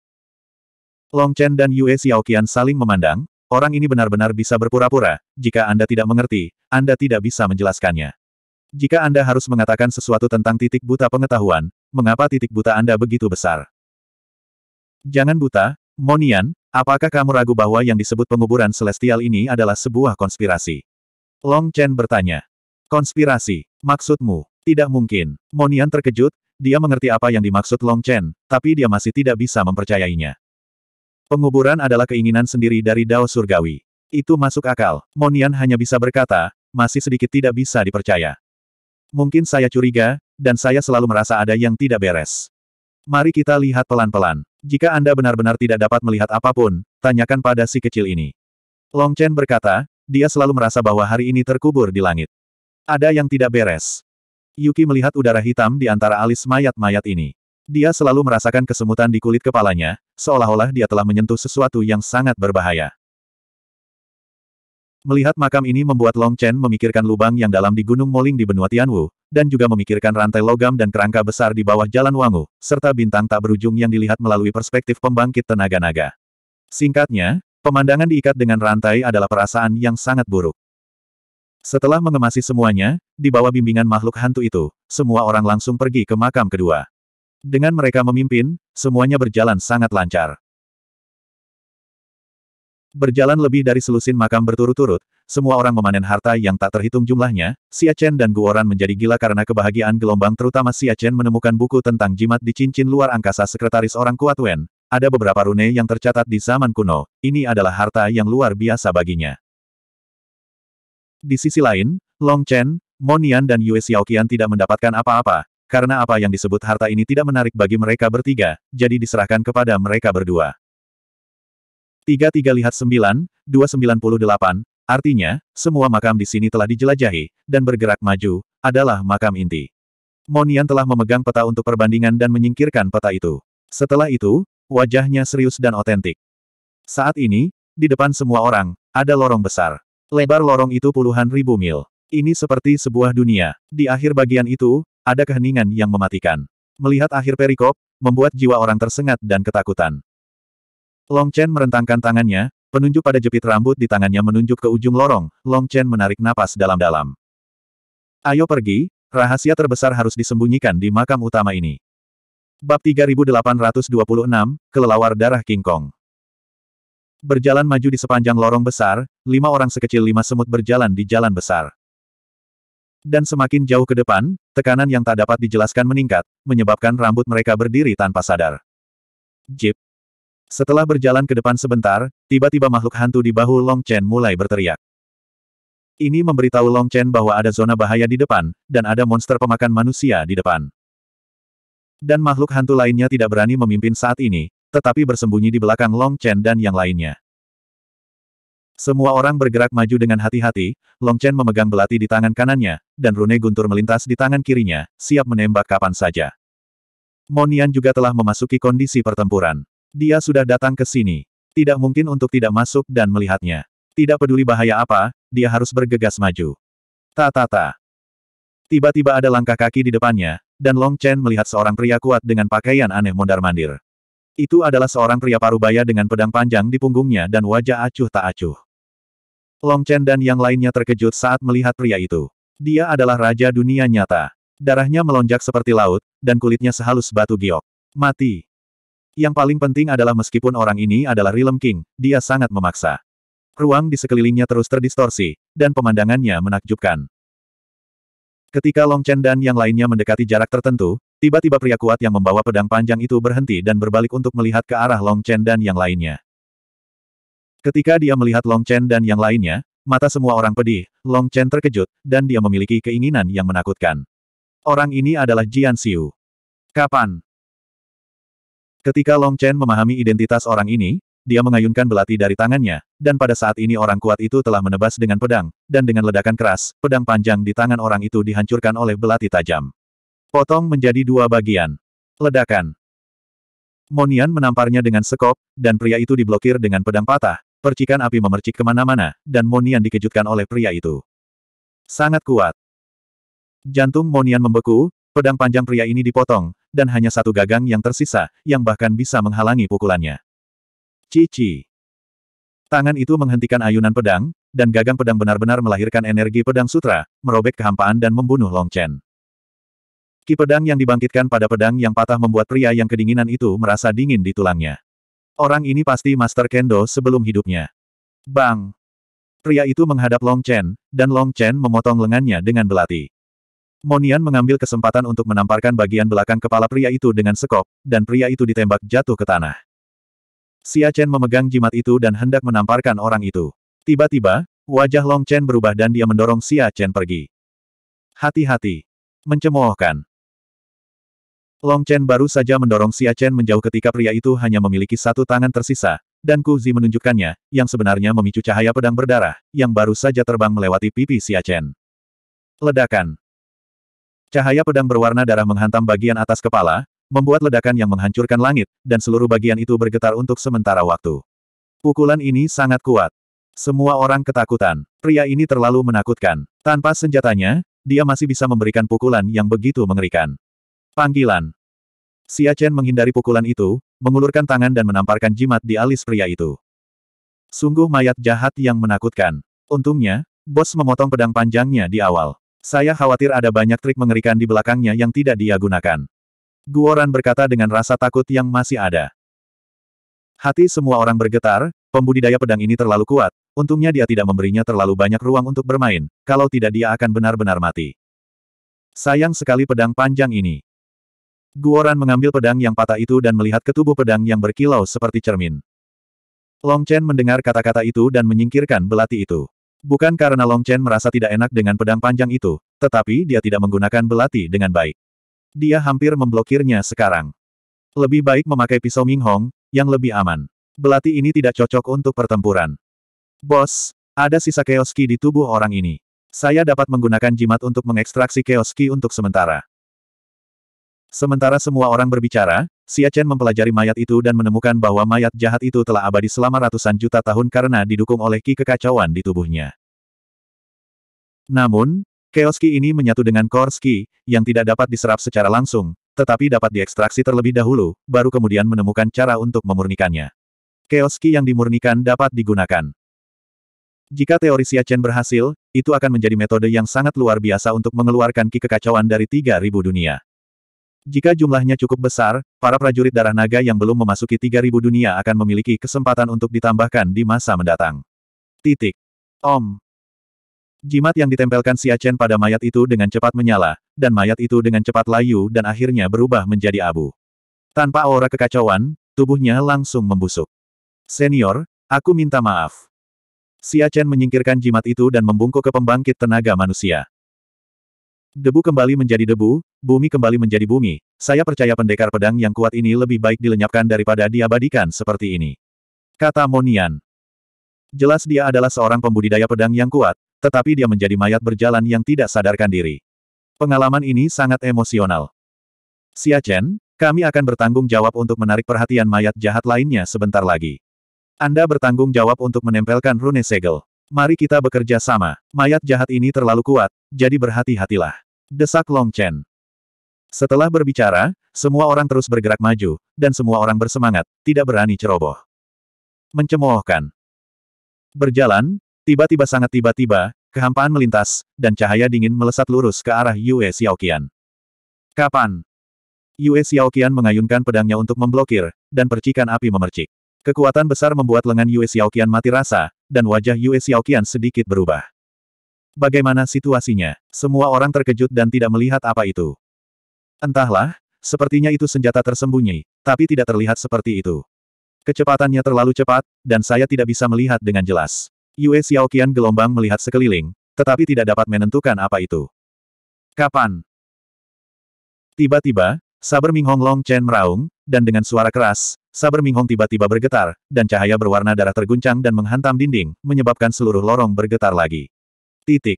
Long Chen dan Yue Xiaoqian saling memandang, orang ini benar-benar bisa berpura-pura, jika Anda tidak mengerti, Anda tidak bisa menjelaskannya. Jika Anda harus mengatakan sesuatu tentang titik buta pengetahuan, mengapa titik buta Anda begitu besar? Jangan buta, Monian, apakah kamu ragu bahwa yang disebut penguburan celestial ini adalah sebuah konspirasi? Long Chen bertanya. Konspirasi, maksudmu? Tidak mungkin. Monian terkejut, dia mengerti apa yang dimaksud Long Chen, tapi dia masih tidak bisa mempercayainya. Penguburan adalah keinginan sendiri dari Dao Surgawi. Itu masuk akal. Monian hanya bisa berkata, masih sedikit tidak bisa dipercaya. Mungkin saya curiga, dan saya selalu merasa ada yang tidak beres. Mari kita lihat pelan-pelan. Jika Anda benar-benar tidak dapat melihat apapun, tanyakan pada si kecil ini. Long Chen berkata, dia selalu merasa bahwa hari ini terkubur di langit. Ada yang tidak beres. Yuki melihat udara hitam di antara alis mayat-mayat ini. Dia selalu merasakan kesemutan di kulit kepalanya, seolah-olah dia telah menyentuh sesuatu yang sangat berbahaya. Melihat makam ini membuat Long Chen memikirkan lubang yang dalam di Gunung Moling di benua Tianwu, dan juga memikirkan rantai logam dan kerangka besar di bawah jalan Wangu, serta bintang tak berujung yang dilihat melalui perspektif pembangkit tenaga naga. Singkatnya, pemandangan diikat dengan rantai adalah perasaan yang sangat buruk. Setelah mengemasi semuanya, di bawah bimbingan makhluk hantu itu, semua orang langsung pergi ke makam kedua. Dengan mereka memimpin, semuanya berjalan sangat lancar. Berjalan lebih dari selusin makam berturut-turut, semua orang memanen harta yang tak terhitung jumlahnya, Siachen dan Guoran menjadi gila karena kebahagiaan gelombang terutama Siachen menemukan buku tentang jimat di cincin luar angkasa sekretaris orang kuat Wen. Ada beberapa rune yang tercatat di zaman kuno, ini adalah harta yang luar biasa baginya. Di sisi lain, Long Chen, Monian dan Yue Xiaoqian tidak mendapatkan apa-apa, karena apa yang disebut harta ini tidak menarik bagi mereka bertiga, jadi diserahkan kepada mereka berdua. Tiga tiga lihat sembilan, sembilan dua puluh delapan. artinya, semua makam di sini telah dijelajahi, dan bergerak maju, adalah makam inti. Monian telah memegang peta untuk perbandingan dan menyingkirkan peta itu. Setelah itu, wajahnya serius dan otentik. Saat ini, di depan semua orang, ada lorong besar. Lebar lorong itu puluhan ribu mil. Ini seperti sebuah dunia. Di akhir bagian itu, ada keheningan yang mematikan. Melihat akhir perikop, membuat jiwa orang tersengat dan ketakutan. Long Chen merentangkan tangannya, penunjuk pada jepit rambut di tangannya menunjuk ke ujung lorong, Long Chen menarik napas dalam-dalam. Ayo pergi, rahasia terbesar harus disembunyikan di makam utama ini. Bab 3826, Kelelawar Darah King Kong Berjalan maju di sepanjang lorong besar, lima orang sekecil lima semut berjalan di jalan besar. Dan semakin jauh ke depan, tekanan yang tak dapat dijelaskan meningkat, menyebabkan rambut mereka berdiri tanpa sadar. Jip, setelah berjalan ke depan sebentar, tiba-tiba makhluk hantu di bahu Long Chen mulai berteriak. Ini memberitahu Long Chen bahwa ada zona bahaya di depan, dan ada monster pemakan manusia di depan. Dan makhluk hantu lainnya tidak berani memimpin saat ini, tetapi bersembunyi di belakang Long Chen dan yang lainnya. Semua orang bergerak maju dengan hati-hati, Long Chen memegang belati di tangan kanannya, dan rune guntur melintas di tangan kirinya, siap menembak kapan saja. Monian juga telah memasuki kondisi pertempuran. Dia sudah datang ke sini. Tidak mungkin untuk tidak masuk dan melihatnya. Tidak peduli bahaya apa, dia harus bergegas maju. Ta-ta-ta. Tiba-tiba ada langkah kaki di depannya, dan Long Chen melihat seorang pria kuat dengan pakaian aneh mondar-mandir. Itu adalah seorang pria parubaya dengan pedang panjang di punggungnya dan wajah acuh tak acuh. Long Chen dan yang lainnya terkejut saat melihat pria itu. Dia adalah raja dunia nyata. Darahnya melonjak seperti laut, dan kulitnya sehalus batu giok. Mati. Yang paling penting adalah meskipun orang ini adalah Realm King, dia sangat memaksa. Ruang di sekelilingnya terus terdistorsi, dan pemandangannya menakjubkan. Ketika Long Chen dan yang lainnya mendekati jarak tertentu, tiba-tiba pria kuat yang membawa pedang panjang itu berhenti dan berbalik untuk melihat ke arah Long Chen dan yang lainnya. Ketika dia melihat Long Chen dan yang lainnya, mata semua orang pedih, Long Chen terkejut, dan dia memiliki keinginan yang menakutkan. Orang ini adalah Jian Xiu. Kapan? Ketika Long Chen memahami identitas orang ini, dia mengayunkan belati dari tangannya, dan pada saat ini orang kuat itu telah menebas dengan pedang, dan dengan ledakan keras, pedang panjang di tangan orang itu dihancurkan oleh belati tajam. Potong menjadi dua bagian. Ledakan. Monian menamparnya dengan sekop, dan pria itu diblokir dengan pedang patah, percikan api memercik kemana-mana, dan Monian dikejutkan oleh pria itu. Sangat kuat. Jantung Monian membeku, Pedang panjang pria ini dipotong, dan hanya satu gagang yang tersisa, yang bahkan bisa menghalangi pukulannya. Cici. Tangan itu menghentikan ayunan pedang, dan gagang pedang benar-benar melahirkan energi pedang sutra, merobek kehampaan dan membunuh Long Chen. Ki pedang yang dibangkitkan pada pedang yang patah membuat pria yang kedinginan itu merasa dingin di tulangnya. Orang ini pasti Master Kendo sebelum hidupnya. Bang! Pria itu menghadap Long Chen, dan Long Chen memotong lengannya dengan belati. Monian mengambil kesempatan untuk menamparkan bagian belakang kepala pria itu dengan sekop, dan pria itu ditembak jatuh ke tanah. Xia Chen memegang jimat itu dan hendak menamparkan orang itu. Tiba-tiba, wajah Long Chen berubah dan dia mendorong Xia Chen pergi. Hati-hati. Mencemoohkan. Long Chen baru saja mendorong Xia Chen menjauh ketika pria itu hanya memiliki satu tangan tersisa, dan Ku Zi menunjukkannya, yang sebenarnya memicu cahaya pedang berdarah, yang baru saja terbang melewati pipi Xia Chen. Ledakan. Cahaya pedang berwarna darah menghantam bagian atas kepala, membuat ledakan yang menghancurkan langit, dan seluruh bagian itu bergetar untuk sementara waktu. Pukulan ini sangat kuat. Semua orang ketakutan. Pria ini terlalu menakutkan. Tanpa senjatanya, dia masih bisa memberikan pukulan yang begitu mengerikan. Panggilan. Xia Chen menghindari pukulan itu, mengulurkan tangan dan menamparkan jimat di alis pria itu. Sungguh mayat jahat yang menakutkan. Untungnya, bos memotong pedang panjangnya di awal. Saya khawatir ada banyak trik mengerikan di belakangnya yang tidak dia gunakan. Guoran berkata dengan rasa takut yang masih ada. Hati semua orang bergetar, pembudidaya pedang ini terlalu kuat, untungnya dia tidak memberinya terlalu banyak ruang untuk bermain, kalau tidak dia akan benar-benar mati. Sayang sekali pedang panjang ini. Guoran mengambil pedang yang patah itu dan melihat ke pedang yang berkilau seperti cermin. Long Chen mendengar kata-kata itu dan menyingkirkan belati itu. Bukan karena Long Chen merasa tidak enak dengan pedang panjang itu, tetapi dia tidak menggunakan belati dengan baik. Dia hampir memblokirnya sekarang. Lebih baik memakai pisau Ming Hong, yang lebih aman. Belati ini tidak cocok untuk pertempuran. Bos, ada sisa keoski di tubuh orang ini. Saya dapat menggunakan jimat untuk mengekstraksi keoski untuk sementara. Sementara semua orang berbicara, Xia Chen mempelajari mayat itu dan menemukan bahwa mayat jahat itu telah abadi selama ratusan juta tahun karena didukung oleh ki kekacauan di tubuhnya. Namun, chaos ki ini menyatu dengan Kors ki, yang tidak dapat diserap secara langsung, tetapi dapat diekstraksi terlebih dahulu, baru kemudian menemukan cara untuk memurnikannya. Chaos ki yang dimurnikan dapat digunakan. Jika teori Xia Chen berhasil, itu akan menjadi metode yang sangat luar biasa untuk mengeluarkan ki kekacauan dari 3000 dunia. Jika jumlahnya cukup besar, para prajurit darah naga yang belum memasuki 3000 dunia akan memiliki kesempatan untuk ditambahkan di masa mendatang. Titik. Om. Jimat yang ditempelkan Siachen pada mayat itu dengan cepat menyala, dan mayat itu dengan cepat layu dan akhirnya berubah menjadi abu. Tanpa aura kekacauan, tubuhnya langsung membusuk. Senior, aku minta maaf. Siachen menyingkirkan jimat itu dan membungkuk ke pembangkit tenaga manusia. Debu kembali menjadi debu, bumi kembali menjadi bumi, saya percaya pendekar pedang yang kuat ini lebih baik dilenyapkan daripada diabadikan seperti ini. Kata Monian. Jelas dia adalah seorang pembudidaya pedang yang kuat, tetapi dia menjadi mayat berjalan yang tidak sadarkan diri. Pengalaman ini sangat emosional. Xia Chen, kami akan bertanggung jawab untuk menarik perhatian mayat jahat lainnya sebentar lagi. Anda bertanggung jawab untuk menempelkan rune segel. Mari kita bekerja sama. Mayat jahat ini terlalu kuat, jadi berhati-hatilah desak Long Chen. Setelah berbicara, semua orang terus bergerak maju, dan semua orang bersemangat, tidak berani ceroboh. Mencemoohkan. Berjalan, tiba-tiba sangat tiba-tiba, kehampaan melintas, dan cahaya dingin melesat lurus ke arah Yue Xiaoqian. Kapan? Yue Xiaoqian mengayunkan pedangnya untuk memblokir, dan percikan api memercik. Kekuatan besar membuat lengan Yue Xiaoqian mati rasa, dan wajah Yue Xiaoqian sedikit berubah. Bagaimana situasinya? Semua orang terkejut dan tidak melihat apa itu. Entahlah, sepertinya itu senjata tersembunyi, tapi tidak terlihat seperti itu. Kecepatannya terlalu cepat, dan saya tidak bisa melihat dengan jelas. Yue Xiaoqian gelombang melihat sekeliling, tetapi tidak dapat menentukan apa itu. Kapan? Tiba-tiba, saber Minghong Long Chen meraung, dan dengan suara keras, saber Minghong tiba-tiba bergetar, dan cahaya berwarna darah terguncang dan menghantam dinding, menyebabkan seluruh lorong bergetar lagi. Titik.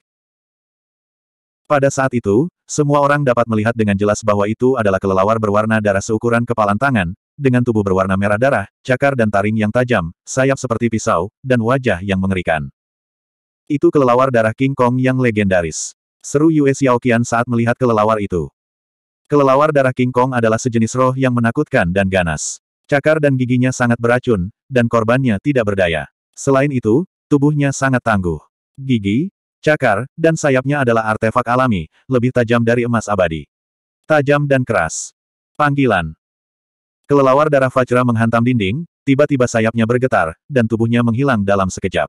Pada saat itu, semua orang dapat melihat dengan jelas bahwa itu adalah kelelawar berwarna darah seukuran kepalan tangan, dengan tubuh berwarna merah darah, cakar dan taring yang tajam, sayap seperti pisau, dan wajah yang mengerikan. Itu kelelawar darah King Kong yang legendaris. Seru Yue Xiaoqian saat melihat kelelawar itu. Kelelawar darah King Kong adalah sejenis roh yang menakutkan dan ganas. Cakar dan giginya sangat beracun, dan korbannya tidak berdaya. Selain itu, tubuhnya sangat tangguh. Gigi, cakar, dan sayapnya adalah artefak alami, lebih tajam dari emas abadi. Tajam dan keras. Panggilan. Kelelawar darah Fajra menghantam dinding, tiba-tiba sayapnya bergetar, dan tubuhnya menghilang dalam sekejap.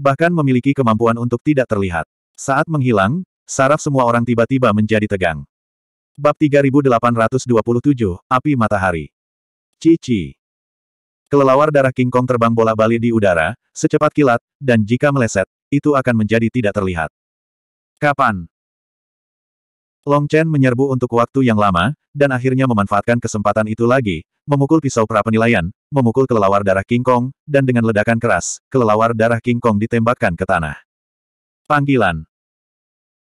Bahkan memiliki kemampuan untuk tidak terlihat. Saat menghilang, saraf semua orang tiba-tiba menjadi tegang. Bab 3827, Api Matahari. Cici. Kelelawar darah King Kong terbang bola balik di udara, secepat kilat, dan jika meleset, itu akan menjadi tidak terlihat. Kapan? Long Chen menyerbu untuk waktu yang lama, dan akhirnya memanfaatkan kesempatan itu lagi, memukul pisau prapenilaian, memukul kelelawar darah King Kong, dan dengan ledakan keras, kelelawar darah King Kong ditembakkan ke tanah. Panggilan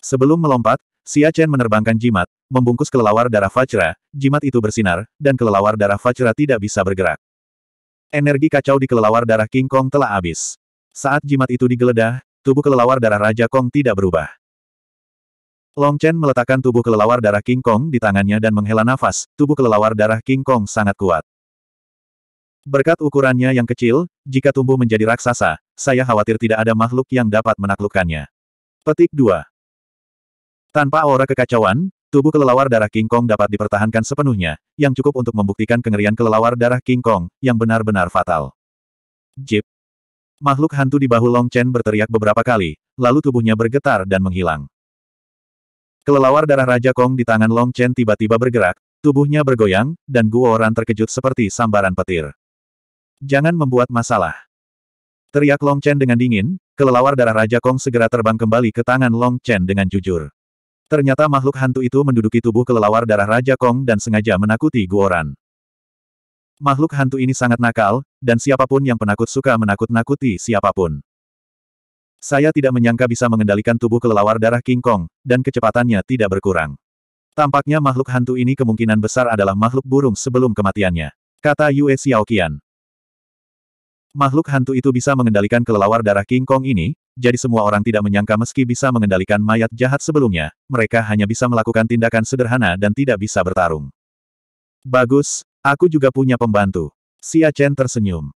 Sebelum melompat, Xia Chen menerbangkan jimat, membungkus kelelawar darah Vajra, jimat itu bersinar, dan kelelawar darah Vajra tidak bisa bergerak. Energi kacau di kelelawar darah King Kong telah habis. Saat jimat itu digeledah, tubuh kelelawar darah Raja Kong tidak berubah. Long Chen meletakkan tubuh kelelawar darah King Kong di tangannya dan menghela nafas, tubuh kelelawar darah King Kong sangat kuat. Berkat ukurannya yang kecil, jika tumbuh menjadi raksasa, saya khawatir tidak ada makhluk yang dapat menaklukkannya. Petik 2. Tanpa aura kekacauan, tubuh kelelawar darah King Kong dapat dipertahankan sepenuhnya, yang cukup untuk membuktikan kengerian kelelawar darah King Kong, yang benar-benar fatal. Jip. Makhluk hantu di bahu Long Chen berteriak beberapa kali, lalu tubuhnya bergetar dan menghilang. Kelelawar darah Raja Kong di tangan Long Chen tiba-tiba bergerak, tubuhnya bergoyang, dan Guo Oran terkejut seperti sambaran petir. Jangan membuat masalah. Teriak Long Chen dengan dingin, kelelawar darah Raja Kong segera terbang kembali ke tangan Long Chen dengan jujur. Ternyata makhluk hantu itu menduduki tubuh kelelawar darah Raja Kong dan sengaja menakuti Guo Oran. Makhluk hantu ini sangat nakal, dan siapapun yang penakut suka menakut-nakuti siapapun. Saya tidak menyangka bisa mengendalikan tubuh kelelawar darah King Kong, dan kecepatannya tidak berkurang. Tampaknya makhluk hantu ini kemungkinan besar adalah makhluk burung sebelum kematiannya, kata Yue Xiaoqian. Makhluk hantu itu bisa mengendalikan kelelawar darah King Kong ini, jadi semua orang tidak menyangka meski bisa mengendalikan mayat jahat sebelumnya, mereka hanya bisa melakukan tindakan sederhana dan tidak bisa bertarung. Bagus, Aku juga punya pembantu. Xia Chen tersenyum.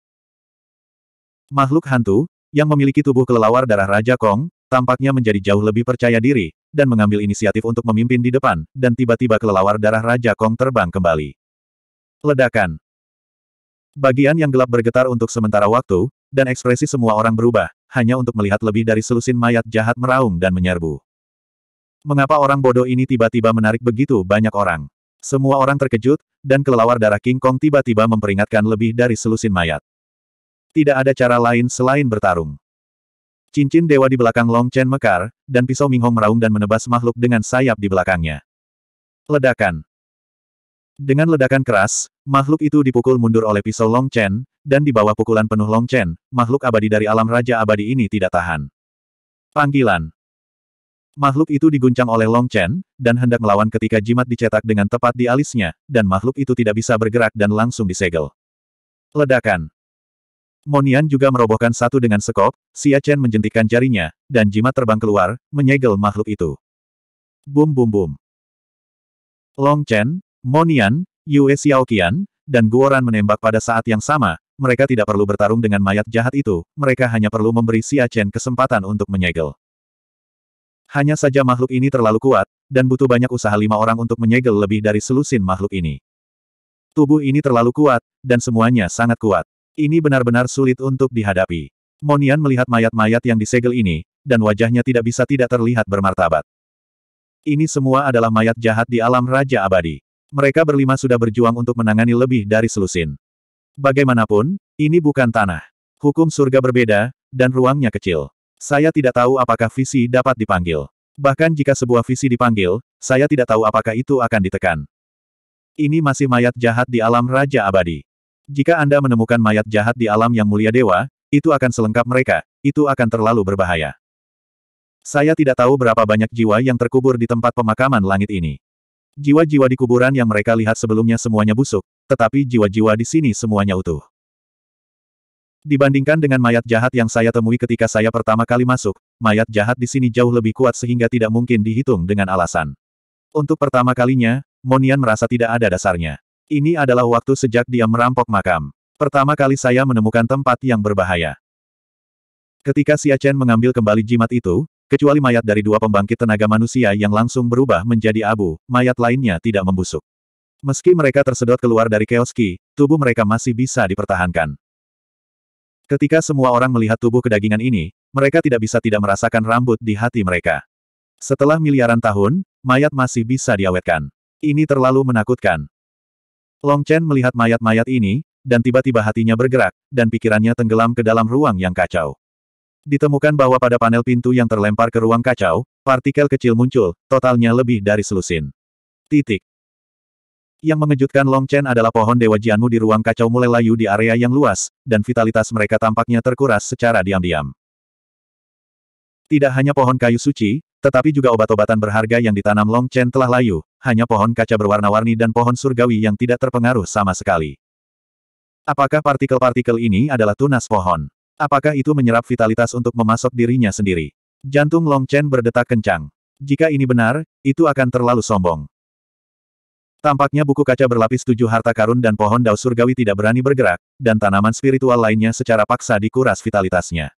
Makhluk hantu, yang memiliki tubuh kelelawar darah Raja Kong, tampaknya menjadi jauh lebih percaya diri, dan mengambil inisiatif untuk memimpin di depan, dan tiba-tiba kelelawar darah Raja Kong terbang kembali. Ledakan. Bagian yang gelap bergetar untuk sementara waktu, dan ekspresi semua orang berubah, hanya untuk melihat lebih dari selusin mayat jahat meraung dan menyerbu. Mengapa orang bodoh ini tiba-tiba menarik begitu banyak orang? Semua orang terkejut, dan kelelawar darah King Kong tiba-tiba memperingatkan lebih dari selusin mayat. Tidak ada cara lain selain bertarung. Cincin dewa di belakang Long Chen mekar, dan pisau Ming Hong meraung dan menebas makhluk dengan sayap di belakangnya. Ledakan. Dengan ledakan keras, makhluk itu dipukul mundur oleh pisau Long Chen, dan di bawah pukulan penuh Long Chen, makhluk abadi dari alam Raja Abadi ini tidak tahan. Panggilan. Makhluk itu diguncang oleh Long Chen, dan hendak melawan ketika jimat dicetak dengan tepat di alisnya, dan makhluk itu tidak bisa bergerak dan langsung disegel. Ledakan. Monian juga merobohkan satu dengan sekop, Xia Chen menjentikan jarinya, dan jimat terbang keluar, menyegel makhluk itu. Bum bum bum. Long Chen, Monian, Yue Xiaoqian, dan Guoran menembak pada saat yang sama, mereka tidak perlu bertarung dengan mayat jahat itu, mereka hanya perlu memberi Xia Chen kesempatan untuk menyegel. Hanya saja makhluk ini terlalu kuat, dan butuh banyak usaha lima orang untuk menyegel lebih dari selusin makhluk ini. Tubuh ini terlalu kuat, dan semuanya sangat kuat. Ini benar-benar sulit untuk dihadapi. Monian melihat mayat-mayat yang disegel ini, dan wajahnya tidak bisa tidak terlihat bermartabat. Ini semua adalah mayat jahat di alam Raja Abadi. Mereka berlima sudah berjuang untuk menangani lebih dari selusin. Bagaimanapun, ini bukan tanah. Hukum surga berbeda, dan ruangnya kecil. Saya tidak tahu apakah visi dapat dipanggil. Bahkan jika sebuah visi dipanggil, saya tidak tahu apakah itu akan ditekan. Ini masih mayat jahat di alam Raja Abadi. Jika Anda menemukan mayat jahat di alam yang mulia dewa, itu akan selengkap mereka, itu akan terlalu berbahaya. Saya tidak tahu berapa banyak jiwa yang terkubur di tempat pemakaman langit ini. Jiwa-jiwa di kuburan yang mereka lihat sebelumnya semuanya busuk, tetapi jiwa-jiwa di sini semuanya utuh. Dibandingkan dengan mayat jahat yang saya temui ketika saya pertama kali masuk, mayat jahat di sini jauh lebih kuat sehingga tidak mungkin dihitung dengan alasan. Untuk pertama kalinya, Monian merasa tidak ada dasarnya. Ini adalah waktu sejak dia merampok makam. Pertama kali saya menemukan tempat yang berbahaya. Ketika Xia Chen mengambil kembali jimat itu, kecuali mayat dari dua pembangkit tenaga manusia yang langsung berubah menjadi abu, mayat lainnya tidak membusuk. Meski mereka tersedot keluar dari keoski, tubuh mereka masih bisa dipertahankan. Ketika semua orang melihat tubuh kedagingan ini, mereka tidak bisa tidak merasakan rambut di hati mereka. Setelah miliaran tahun, mayat masih bisa diawetkan. Ini terlalu menakutkan. Long Chen melihat mayat-mayat ini, dan tiba-tiba hatinya bergerak, dan pikirannya tenggelam ke dalam ruang yang kacau. Ditemukan bahwa pada panel pintu yang terlempar ke ruang kacau, partikel kecil muncul, totalnya lebih dari selusin. Titik. Yang mengejutkan Long Chen adalah pohon dewa Jianmu di ruang kacau mulai layu di area yang luas, dan vitalitas mereka tampaknya terkuras secara diam-diam. Tidak hanya pohon kayu suci, tetapi juga obat-obatan berharga yang ditanam Long Chen telah layu, hanya pohon kaca berwarna-warni dan pohon surgawi yang tidak terpengaruh sama sekali. Apakah partikel-partikel ini adalah tunas pohon? Apakah itu menyerap vitalitas untuk memasok dirinya sendiri? Jantung Long Chen berdetak kencang. Jika ini benar, itu akan terlalu sombong. Tampaknya buku kaca berlapis tujuh harta karun dan pohon daus surgawi tidak berani bergerak, dan tanaman spiritual lainnya secara paksa dikuras vitalitasnya.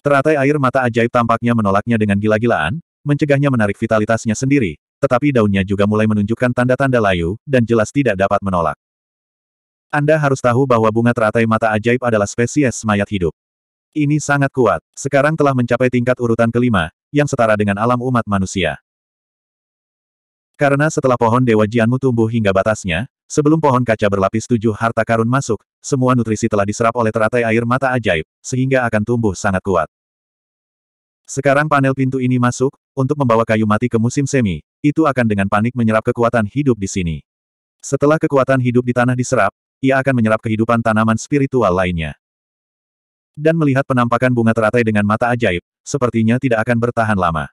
Teratai air mata ajaib tampaknya menolaknya dengan gila-gilaan, mencegahnya menarik vitalitasnya sendiri, tetapi daunnya juga mulai menunjukkan tanda-tanda layu, dan jelas tidak dapat menolak. Anda harus tahu bahwa bunga teratai mata ajaib adalah spesies mayat hidup. Ini sangat kuat, sekarang telah mencapai tingkat urutan kelima, yang setara dengan alam umat manusia. Karena setelah pohon Dewa Jianmu tumbuh hingga batasnya, sebelum pohon kaca berlapis tujuh harta karun masuk, semua nutrisi telah diserap oleh teratai air mata ajaib, sehingga akan tumbuh sangat kuat. Sekarang panel pintu ini masuk, untuk membawa kayu mati ke musim semi, itu akan dengan panik menyerap kekuatan hidup di sini. Setelah kekuatan hidup di tanah diserap, ia akan menyerap kehidupan tanaman spiritual lainnya. Dan melihat penampakan bunga teratai dengan mata ajaib, sepertinya tidak akan bertahan lama.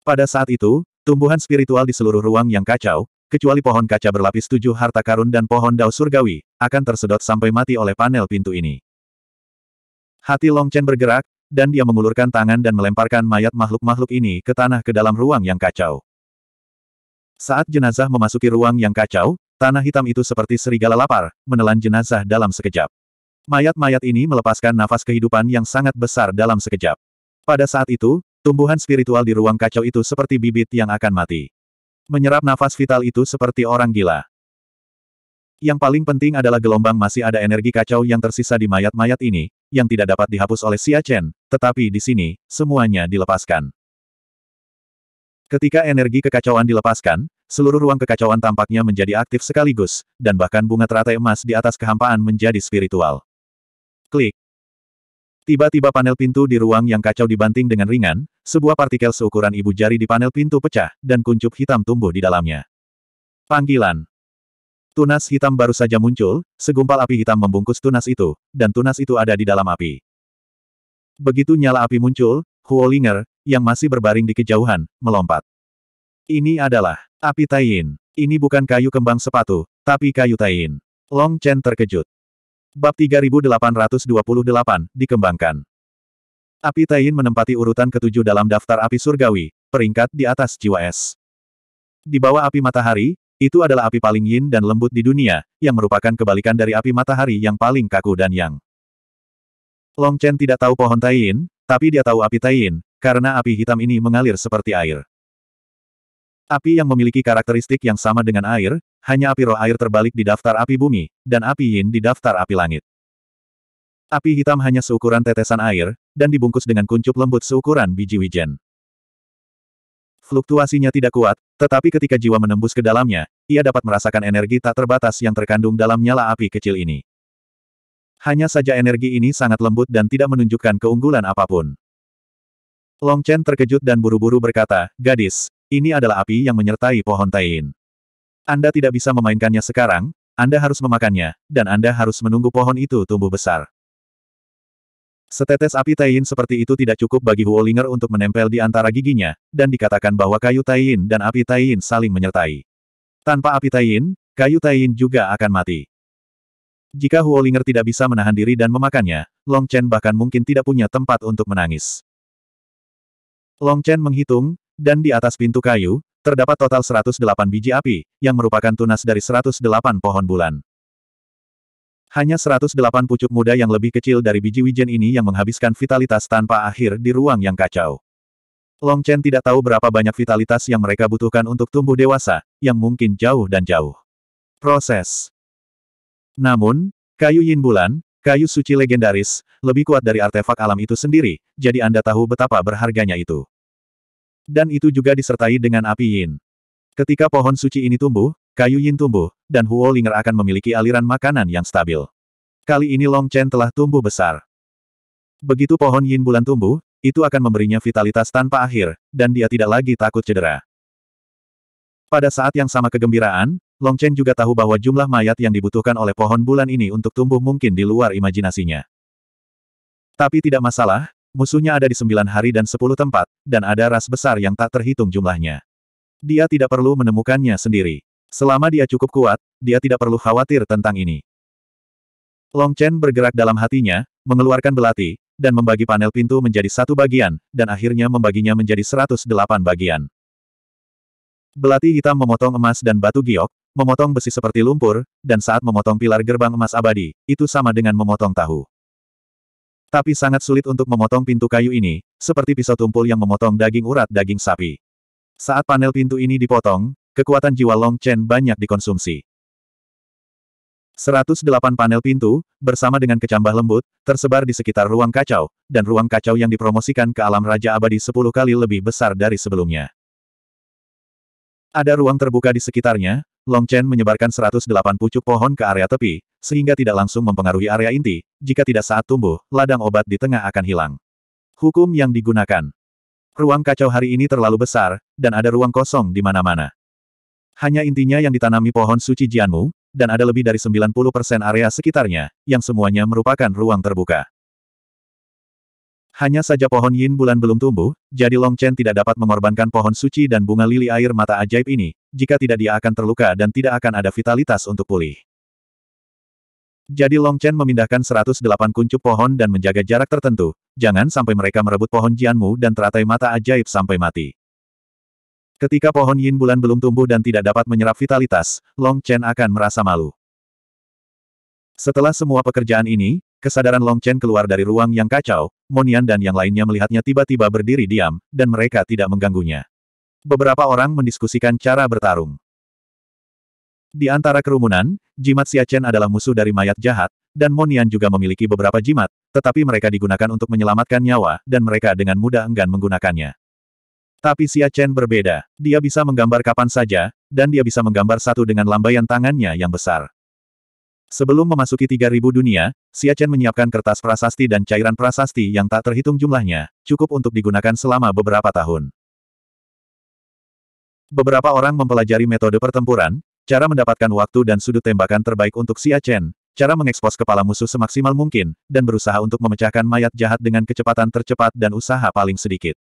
Pada saat itu, Tumbuhan spiritual di seluruh ruang yang kacau, kecuali pohon kaca berlapis tujuh harta karun dan pohon dao surgawi, akan tersedot sampai mati oleh panel pintu ini. Hati Long Chen bergerak, dan dia mengulurkan tangan dan melemparkan mayat makhluk-makhluk ini ke tanah ke dalam ruang yang kacau. Saat jenazah memasuki ruang yang kacau, tanah hitam itu seperti serigala lapar, menelan jenazah dalam sekejap. Mayat-mayat ini melepaskan nafas kehidupan yang sangat besar dalam sekejap. Pada saat itu, Tumbuhan spiritual di ruang kacau itu seperti bibit yang akan mati. Menyerap nafas vital itu seperti orang gila. Yang paling penting adalah gelombang masih ada energi kacau yang tersisa di mayat-mayat ini, yang tidak dapat dihapus oleh Xia Chen, tetapi di sini, semuanya dilepaskan. Ketika energi kekacauan dilepaskan, seluruh ruang kekacauan tampaknya menjadi aktif sekaligus, dan bahkan bunga teratai emas di atas kehampaan menjadi spiritual. Klik. Tiba-tiba panel pintu di ruang yang kacau dibanting dengan ringan, sebuah partikel seukuran ibu jari di panel pintu pecah, dan kuncup hitam tumbuh di dalamnya. Panggilan. Tunas hitam baru saja muncul, segumpal api hitam membungkus tunas itu, dan tunas itu ada di dalam api. Begitu nyala api muncul, Huolinger, yang masih berbaring di kejauhan, melompat. Ini adalah api tain. Ini bukan kayu kembang sepatu, tapi kayu tain. Long Chen terkejut. Bab 3828, dikembangkan. Api Tain menempati urutan ketujuh dalam daftar api surgawi, peringkat di atas jiwa es. Di bawah api matahari, itu adalah api paling yin dan lembut di dunia, yang merupakan kebalikan dari api matahari yang paling kaku dan yang. Long Chen tidak tahu pohon Tain, tapi dia tahu api Tain, karena api hitam ini mengalir seperti air. Api yang memiliki karakteristik yang sama dengan air, hanya api roh air terbalik di daftar api bumi, dan api yin di daftar api langit. Api hitam hanya seukuran tetesan air, dan dibungkus dengan kuncup lembut seukuran biji wijen. Fluktuasinya tidak kuat, tetapi ketika jiwa menembus ke dalamnya, ia dapat merasakan energi tak terbatas yang terkandung dalam nyala api kecil ini. Hanya saja energi ini sangat lembut dan tidak menunjukkan keunggulan apapun. Long Chen terkejut dan buru-buru berkata, Gadis, ini adalah api yang menyertai pohon Taiyin. Anda tidak bisa memainkannya sekarang, Anda harus memakannya, dan Anda harus menunggu pohon itu tumbuh besar. Setetes api Taiyin seperti itu tidak cukup bagi Huolinger untuk menempel di antara giginya, dan dikatakan bahwa kayu Taiyin dan api Taiyin saling menyertai. Tanpa api Taiyin, kayu Taiyin juga akan mati. Jika Huolinger tidak bisa menahan diri dan memakannya, Long Chen bahkan mungkin tidak punya tempat untuk menangis. Long Chen menghitung, dan di atas pintu kayu, Terdapat total 108 biji api, yang merupakan tunas dari 108 pohon bulan. Hanya 108 pucuk muda yang lebih kecil dari biji wijen ini yang menghabiskan vitalitas tanpa akhir di ruang yang kacau. Long Chen tidak tahu berapa banyak vitalitas yang mereka butuhkan untuk tumbuh dewasa, yang mungkin jauh dan jauh. Proses. Namun, kayu yin bulan, kayu suci legendaris, lebih kuat dari artefak alam itu sendiri, jadi Anda tahu betapa berharganya itu dan itu juga disertai dengan api yin. Ketika pohon suci ini tumbuh, kayu yin tumbuh, dan Huo Linger akan memiliki aliran makanan yang stabil. Kali ini Long Chen telah tumbuh besar. Begitu pohon yin bulan tumbuh, itu akan memberinya vitalitas tanpa akhir, dan dia tidak lagi takut cedera. Pada saat yang sama kegembiraan, Long Chen juga tahu bahwa jumlah mayat yang dibutuhkan oleh pohon bulan ini untuk tumbuh mungkin di luar imajinasinya. Tapi tidak masalah, Musuhnya ada di sembilan hari dan sepuluh tempat, dan ada ras besar yang tak terhitung jumlahnya. Dia tidak perlu menemukannya sendiri. Selama dia cukup kuat, dia tidak perlu khawatir tentang ini. Long Chen bergerak dalam hatinya, mengeluarkan belati, dan membagi panel pintu menjadi satu bagian, dan akhirnya membaginya menjadi 108 bagian. Belati hitam memotong emas dan batu giok, memotong besi seperti lumpur, dan saat memotong pilar gerbang emas abadi, itu sama dengan memotong tahu. Tapi sangat sulit untuk memotong pintu kayu ini, seperti pisau tumpul yang memotong daging urat daging sapi. Saat panel pintu ini dipotong, kekuatan jiwa Long Chen banyak dikonsumsi. 108 panel pintu, bersama dengan kecambah lembut, tersebar di sekitar ruang kacau, dan ruang kacau yang dipromosikan ke alam Raja Abadi 10 kali lebih besar dari sebelumnya. Ada ruang terbuka di sekitarnya, Long Chen menyebarkan 108 pucuk pohon ke area tepi, sehingga tidak langsung mempengaruhi area inti, jika tidak saat tumbuh, ladang obat di tengah akan hilang. Hukum yang digunakan. Ruang kacau hari ini terlalu besar, dan ada ruang kosong di mana-mana. Hanya intinya yang ditanami pohon suci Jianmu, dan ada lebih dari 90% area sekitarnya, yang semuanya merupakan ruang terbuka. Hanya saja pohon yin bulan belum tumbuh, jadi Long Chen tidak dapat mengorbankan pohon suci dan bunga lili air mata ajaib ini, jika tidak dia akan terluka dan tidak akan ada vitalitas untuk pulih. Jadi Long Chen memindahkan 108 kuncup pohon dan menjaga jarak tertentu, jangan sampai mereka merebut pohon Jianmu dan teratai mata ajaib sampai mati. Ketika pohon yin bulan belum tumbuh dan tidak dapat menyerap vitalitas, Long Chen akan merasa malu. Setelah semua pekerjaan ini, Kesadaran Long Chen keluar dari ruang yang kacau, Monian dan yang lainnya melihatnya tiba-tiba berdiri diam, dan mereka tidak mengganggunya. Beberapa orang mendiskusikan cara bertarung. Di antara kerumunan, jimat Siachen adalah musuh dari mayat jahat, dan Monian juga memiliki beberapa jimat, tetapi mereka digunakan untuk menyelamatkan nyawa, dan mereka dengan mudah enggan menggunakannya. Tapi Siachen berbeda, dia bisa menggambar kapan saja, dan dia bisa menggambar satu dengan lambaian tangannya yang besar. Sebelum memasuki 3000 dunia, Chen menyiapkan kertas prasasti dan cairan prasasti yang tak terhitung jumlahnya, cukup untuk digunakan selama beberapa tahun. Beberapa orang mempelajari metode pertempuran, cara mendapatkan waktu dan sudut tembakan terbaik untuk Chen, cara mengekspos kepala musuh semaksimal mungkin, dan berusaha untuk memecahkan mayat jahat dengan kecepatan tercepat dan usaha paling sedikit.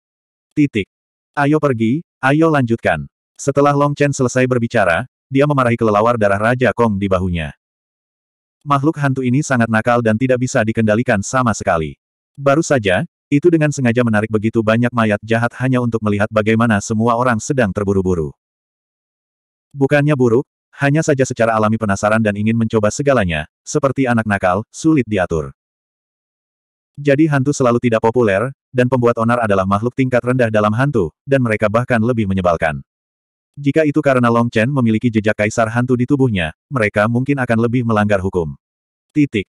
Titik. Ayo pergi, ayo lanjutkan. Setelah Long Chen selesai berbicara, dia memarahi kelelawar darah Raja Kong di bahunya. Makhluk hantu ini sangat nakal dan tidak bisa dikendalikan sama sekali. Baru saja, itu dengan sengaja menarik begitu banyak mayat jahat hanya untuk melihat bagaimana semua orang sedang terburu-buru. Bukannya buruk, hanya saja secara alami penasaran dan ingin mencoba segalanya, seperti anak nakal, sulit diatur. Jadi hantu selalu tidak populer, dan pembuat onar adalah makhluk tingkat rendah dalam hantu, dan mereka bahkan lebih menyebalkan. Jika itu karena Long Chen memiliki jejak kaisar hantu di tubuhnya, mereka mungkin akan lebih melanggar hukum. Titik.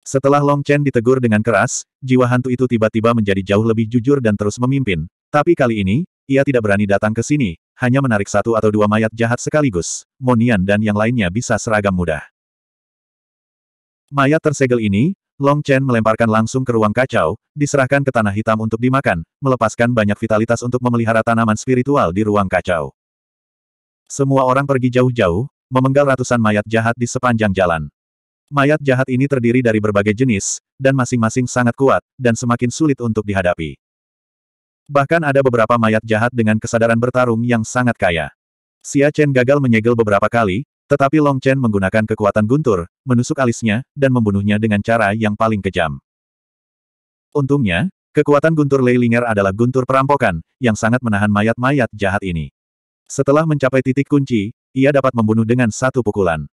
Setelah Long Chen ditegur dengan keras, jiwa hantu itu tiba-tiba menjadi jauh lebih jujur dan terus memimpin. Tapi kali ini, ia tidak berani datang ke sini, hanya menarik satu atau dua mayat jahat sekaligus. Monian dan yang lainnya bisa seragam mudah. Mayat tersegel ini, Long Chen melemparkan langsung ke ruang kacau, diserahkan ke tanah hitam untuk dimakan, melepaskan banyak vitalitas untuk memelihara tanaman spiritual di ruang kacau. Semua orang pergi jauh-jauh, memenggal ratusan mayat jahat di sepanjang jalan. Mayat jahat ini terdiri dari berbagai jenis, dan masing-masing sangat kuat, dan semakin sulit untuk dihadapi. Bahkan ada beberapa mayat jahat dengan kesadaran bertarung yang sangat kaya. Xia Chen gagal menyegel beberapa kali, tetapi Long Chen menggunakan kekuatan guntur, menusuk alisnya, dan membunuhnya dengan cara yang paling kejam. Untungnya, kekuatan guntur Lei Ling'er adalah guntur perampokan, yang sangat menahan mayat-mayat jahat ini. Setelah mencapai titik kunci, ia dapat membunuh dengan satu pukulan.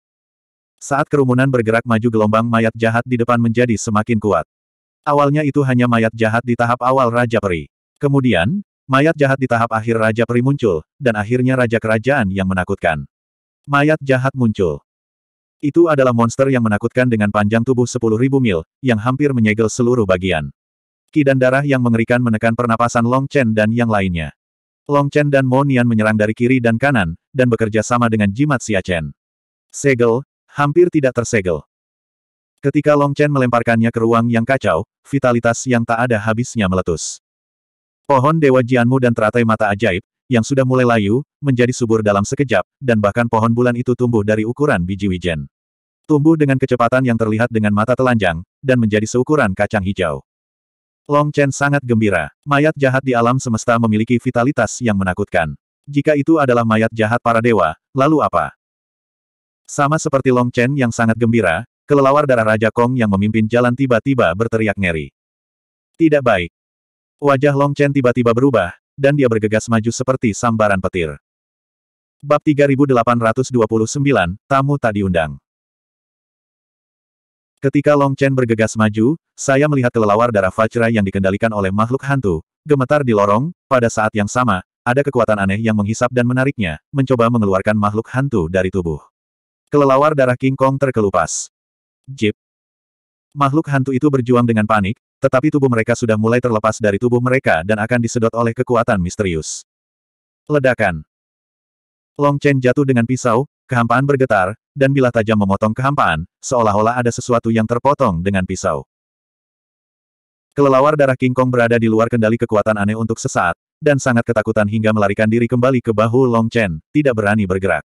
Saat kerumunan bergerak maju gelombang mayat jahat di depan menjadi semakin kuat. Awalnya itu hanya mayat jahat di tahap awal Raja Peri. Kemudian, mayat jahat di tahap akhir Raja Peri muncul, dan akhirnya Raja Kerajaan yang menakutkan. Mayat jahat muncul. Itu adalah monster yang menakutkan dengan panjang tubuh 10.000 mil, yang hampir menyegel seluruh bagian. Kidan darah yang mengerikan menekan pernapasan Long Chen dan yang lainnya. Long Chen dan Mo Nian menyerang dari kiri dan kanan, dan bekerja sama dengan jimat Xia Chen. Segel, hampir tidak tersegel. Ketika Long Chen melemparkannya ke ruang yang kacau, vitalitas yang tak ada habisnya meletus. Pohon Dewa Jianmu dan teratai mata ajaib, yang sudah mulai layu, menjadi subur dalam sekejap, dan bahkan pohon bulan itu tumbuh dari ukuran biji wijen. Tumbuh dengan kecepatan yang terlihat dengan mata telanjang, dan menjadi seukuran kacang hijau. Long Chen sangat gembira. Mayat jahat di alam semesta memiliki vitalitas yang menakutkan. Jika itu adalah mayat jahat para dewa, lalu apa? Sama seperti Long Chen yang sangat gembira, kelelawar darah Raja Kong yang memimpin jalan tiba-tiba berteriak ngeri. Tidak baik. Wajah Long Chen tiba-tiba berubah, dan dia bergegas maju seperti sambaran petir. Bab 3829, Tamu Tadi Undang. Ketika Long Chen bergegas maju, saya melihat kelelawar darah Fajra yang dikendalikan oleh makhluk hantu, gemetar di lorong, pada saat yang sama, ada kekuatan aneh yang menghisap dan menariknya, mencoba mengeluarkan makhluk hantu dari tubuh. Kelelawar darah King Kong terkelupas. Jip. Makhluk hantu itu berjuang dengan panik, tetapi tubuh mereka sudah mulai terlepas dari tubuh mereka dan akan disedot oleh kekuatan misterius. Ledakan. Long Chen jatuh dengan pisau, kehampaan bergetar, dan bila tajam memotong kehampaan, seolah-olah ada sesuatu yang terpotong dengan pisau. Kelelawar darah King Kong berada di luar kendali kekuatan aneh untuk sesaat, dan sangat ketakutan hingga melarikan diri kembali ke bahu Long Chen, tidak berani bergerak.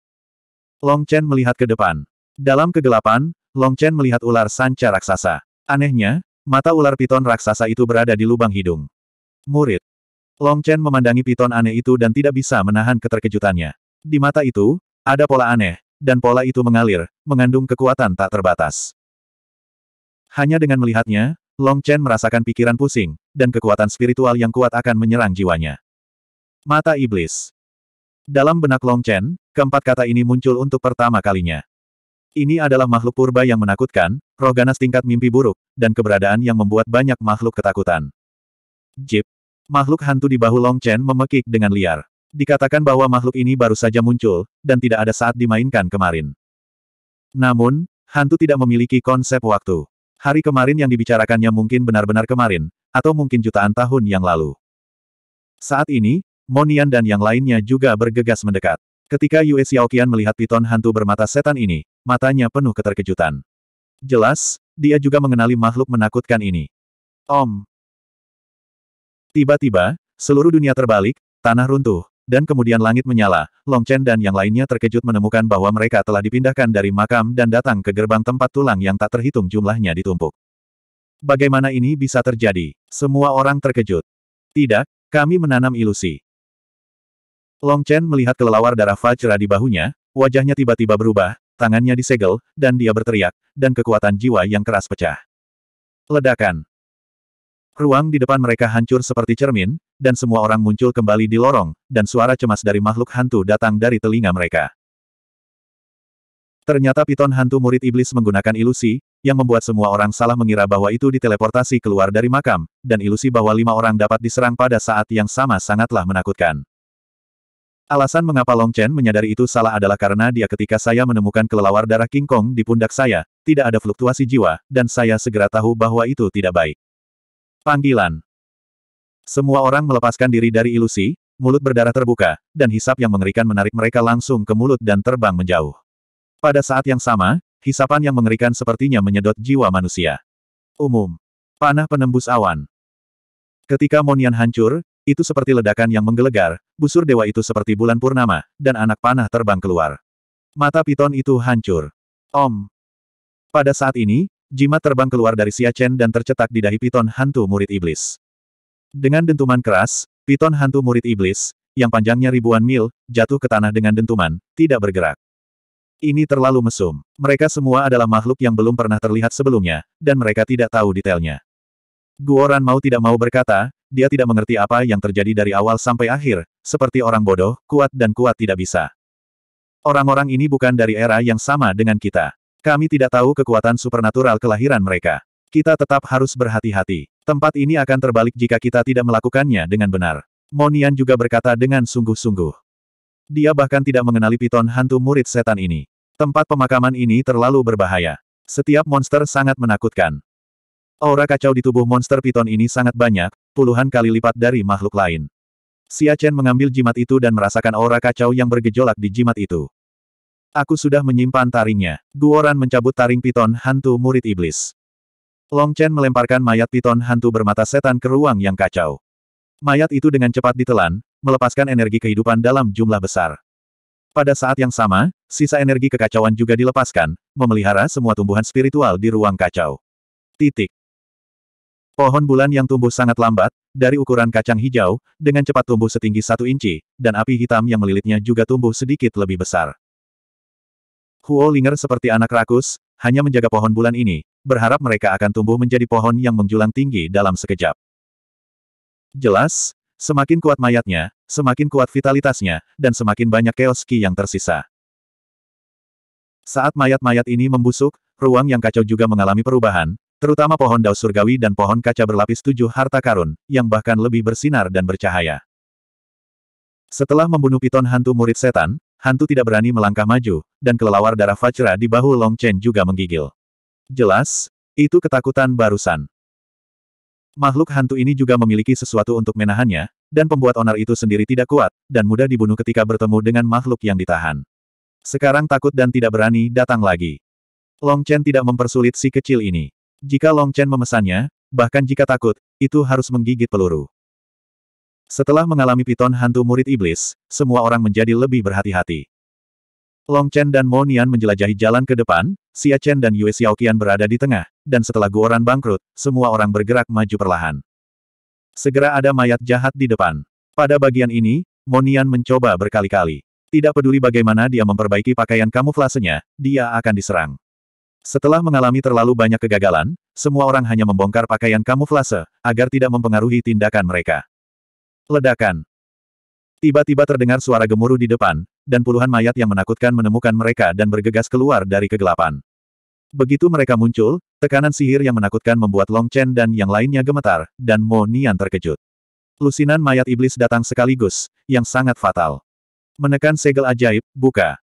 Long Chen melihat ke depan. Dalam kegelapan, Long Chen melihat ular sanca raksasa. Anehnya, Mata ular piton raksasa itu berada di lubang hidung. Murid. Long Chen memandangi piton aneh itu dan tidak bisa menahan keterkejutannya. Di mata itu, ada pola aneh, dan pola itu mengalir, mengandung kekuatan tak terbatas. Hanya dengan melihatnya, Long Chen merasakan pikiran pusing, dan kekuatan spiritual yang kuat akan menyerang jiwanya. Mata Iblis Dalam benak Long Chen, keempat kata ini muncul untuk pertama kalinya. Ini adalah makhluk purba yang menakutkan, roh ganas tingkat mimpi buruk, dan keberadaan yang membuat banyak makhluk ketakutan. Jip. Makhluk hantu di bahu Long Chen memekik dengan liar. Dikatakan bahwa makhluk ini baru saja muncul, dan tidak ada saat dimainkan kemarin. Namun, hantu tidak memiliki konsep waktu. Hari kemarin yang dibicarakannya mungkin benar-benar kemarin, atau mungkin jutaan tahun yang lalu. Saat ini, Monian dan yang lainnya juga bergegas mendekat. Ketika Yue Xiaoqian melihat piton hantu bermata setan ini, matanya penuh keterkejutan. Jelas, dia juga mengenali makhluk menakutkan ini. Om. Tiba-tiba, seluruh dunia terbalik, tanah runtuh, dan kemudian langit menyala. Long Chen dan yang lainnya terkejut menemukan bahwa mereka telah dipindahkan dari makam dan datang ke gerbang tempat tulang yang tak terhitung jumlahnya ditumpuk. Bagaimana ini bisa terjadi? Semua orang terkejut. Tidak, kami menanam ilusi. Long Chen melihat kelelawar darah Fajra di bahunya, wajahnya tiba-tiba berubah, tangannya disegel, dan dia berteriak, dan kekuatan jiwa yang keras pecah. Ledakan. Ruang di depan mereka hancur seperti cermin, dan semua orang muncul kembali di lorong, dan suara cemas dari makhluk hantu datang dari telinga mereka. Ternyata piton hantu murid iblis menggunakan ilusi, yang membuat semua orang salah mengira bahwa itu diteleportasi keluar dari makam, dan ilusi bahwa lima orang dapat diserang pada saat yang sama sangatlah menakutkan. Alasan mengapa Long Chen menyadari itu salah adalah karena dia ketika saya menemukan kelelawar darah King Kong di pundak saya, tidak ada fluktuasi jiwa, dan saya segera tahu bahwa itu tidak baik. Panggilan Semua orang melepaskan diri dari ilusi, mulut berdarah terbuka, dan hisap yang mengerikan menarik mereka langsung ke mulut dan terbang menjauh. Pada saat yang sama, hisapan yang mengerikan sepertinya menyedot jiwa manusia. Umum. Panah penembus awan. Ketika Monian hancur, itu seperti ledakan yang menggelegar, busur dewa itu seperti bulan purnama, dan anak panah terbang keluar. Mata piton itu hancur. Om. Pada saat ini, jimat terbang keluar dari Siachen dan tercetak di dahi piton hantu murid iblis. Dengan dentuman keras, piton hantu murid iblis, yang panjangnya ribuan mil, jatuh ke tanah dengan dentuman, tidak bergerak. Ini terlalu mesum. Mereka semua adalah makhluk yang belum pernah terlihat sebelumnya, dan mereka tidak tahu detailnya. Guoran mau tidak mau berkata, dia tidak mengerti apa yang terjadi dari awal sampai akhir, seperti orang bodoh, kuat dan kuat tidak bisa. Orang-orang ini bukan dari era yang sama dengan kita. Kami tidak tahu kekuatan supernatural kelahiran mereka. Kita tetap harus berhati-hati. Tempat ini akan terbalik jika kita tidak melakukannya dengan benar. Monian juga berkata dengan sungguh-sungguh. Dia bahkan tidak mengenali piton hantu murid setan ini. Tempat pemakaman ini terlalu berbahaya. Setiap monster sangat menakutkan. Aura kacau di tubuh monster piton ini sangat banyak, puluhan kali lipat dari makhluk lain. Xia Chen mengambil jimat itu dan merasakan aura kacau yang bergejolak di jimat itu. Aku sudah menyimpan taringnya. Guoran mencabut taring piton hantu murid iblis. Long Chen melemparkan mayat piton hantu bermata setan ke ruang yang kacau. Mayat itu dengan cepat ditelan, melepaskan energi kehidupan dalam jumlah besar. Pada saat yang sama, sisa energi kekacauan juga dilepaskan, memelihara semua tumbuhan spiritual di ruang kacau. Titik. Pohon bulan yang tumbuh sangat lambat, dari ukuran kacang hijau, dengan cepat tumbuh setinggi satu inci, dan api hitam yang melilitnya juga tumbuh sedikit lebih besar. Huo Linger seperti anak rakus, hanya menjaga pohon bulan ini, berharap mereka akan tumbuh menjadi pohon yang menjulang tinggi dalam sekejap. Jelas, semakin kuat mayatnya, semakin kuat vitalitasnya, dan semakin banyak chaos ki yang tersisa. Saat mayat-mayat ini membusuk, ruang yang kacau juga mengalami perubahan, terutama pohon daus surgawi dan pohon kaca berlapis tujuh harta karun, yang bahkan lebih bersinar dan bercahaya. Setelah membunuh piton hantu murid setan, hantu tidak berani melangkah maju, dan kelelawar darah Fajra di bahu Long Chen juga menggigil. Jelas, itu ketakutan barusan. Makhluk hantu ini juga memiliki sesuatu untuk menahannya, dan pembuat onar itu sendiri tidak kuat, dan mudah dibunuh ketika bertemu dengan makhluk yang ditahan. Sekarang takut dan tidak berani datang lagi. Long Chen tidak mempersulit si kecil ini. Jika Long Chen memesannya, bahkan jika takut, itu harus menggigit peluru. Setelah mengalami piton hantu murid iblis, semua orang menjadi lebih berhati-hati. Long Chen dan Mo Nian menjelajahi jalan ke depan, Xia Chen dan Yue Xiaoqian berada di tengah, dan setelah Guoran bangkrut, semua orang bergerak maju perlahan. Segera ada mayat jahat di depan. Pada bagian ini, Mo Nian mencoba berkali-kali. Tidak peduli bagaimana dia memperbaiki pakaian kamuflasenya, dia akan diserang. Setelah mengalami terlalu banyak kegagalan, semua orang hanya membongkar pakaian kamuflase, agar tidak mempengaruhi tindakan mereka. Ledakan. Tiba-tiba terdengar suara gemuruh di depan, dan puluhan mayat yang menakutkan menemukan mereka dan bergegas keluar dari kegelapan. Begitu mereka muncul, tekanan sihir yang menakutkan membuat Long Chen dan yang lainnya gemetar, dan Mo Nian terkejut. Lusinan mayat iblis datang sekaligus, yang sangat fatal. Menekan segel ajaib, buka.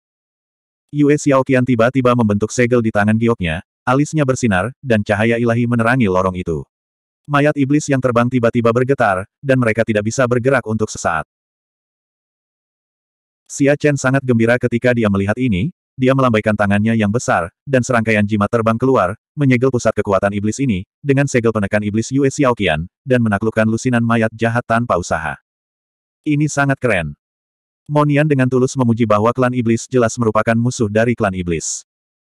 Yue Xiaoqian tiba-tiba membentuk segel di tangan gioknya, alisnya bersinar, dan cahaya ilahi menerangi lorong itu. Mayat iblis yang terbang tiba-tiba bergetar, dan mereka tidak bisa bergerak untuk sesaat. Xia Chen sangat gembira ketika dia melihat ini, dia melambaikan tangannya yang besar, dan serangkaian jimat terbang keluar, menyegel pusat kekuatan iblis ini, dengan segel penekan iblis Yue Xiaoqian, dan menaklukkan lusinan mayat jahat tanpa usaha. Ini sangat keren. Monian dengan tulus memuji bahwa klan iblis jelas merupakan musuh dari klan iblis.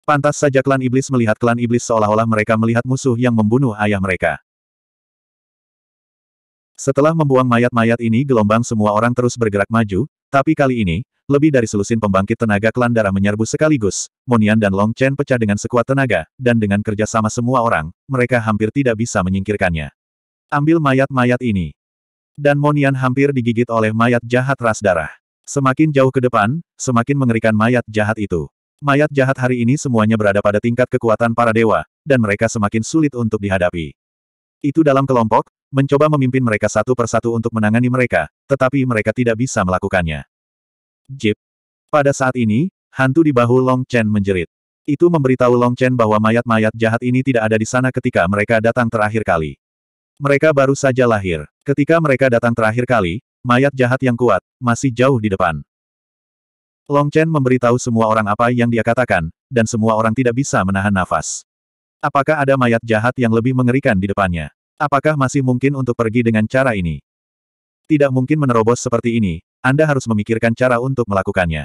Pantas saja klan iblis melihat klan iblis seolah-olah mereka melihat musuh yang membunuh ayah mereka. Setelah membuang mayat-mayat ini gelombang semua orang terus bergerak maju, tapi kali ini, lebih dari selusin pembangkit tenaga klan darah menyerbu sekaligus, Monian dan Long Chen pecah dengan sekuat tenaga, dan dengan kerja sama semua orang, mereka hampir tidak bisa menyingkirkannya. Ambil mayat-mayat ini. Dan Monian hampir digigit oleh mayat jahat ras darah. Semakin jauh ke depan, semakin mengerikan mayat jahat itu. Mayat jahat hari ini semuanya berada pada tingkat kekuatan para dewa, dan mereka semakin sulit untuk dihadapi. Itu dalam kelompok, mencoba memimpin mereka satu persatu untuk menangani mereka, tetapi mereka tidak bisa melakukannya. Jip. Pada saat ini, hantu di bahu Long Chen menjerit. Itu memberitahu Long Chen bahwa mayat-mayat jahat ini tidak ada di sana ketika mereka datang terakhir kali. Mereka baru saja lahir. Ketika mereka datang terakhir kali, Mayat jahat yang kuat, masih jauh di depan. Long Chen memberitahu semua orang apa yang dia katakan, dan semua orang tidak bisa menahan nafas. Apakah ada mayat jahat yang lebih mengerikan di depannya? Apakah masih mungkin untuk pergi dengan cara ini? Tidak mungkin menerobos seperti ini, Anda harus memikirkan cara untuk melakukannya.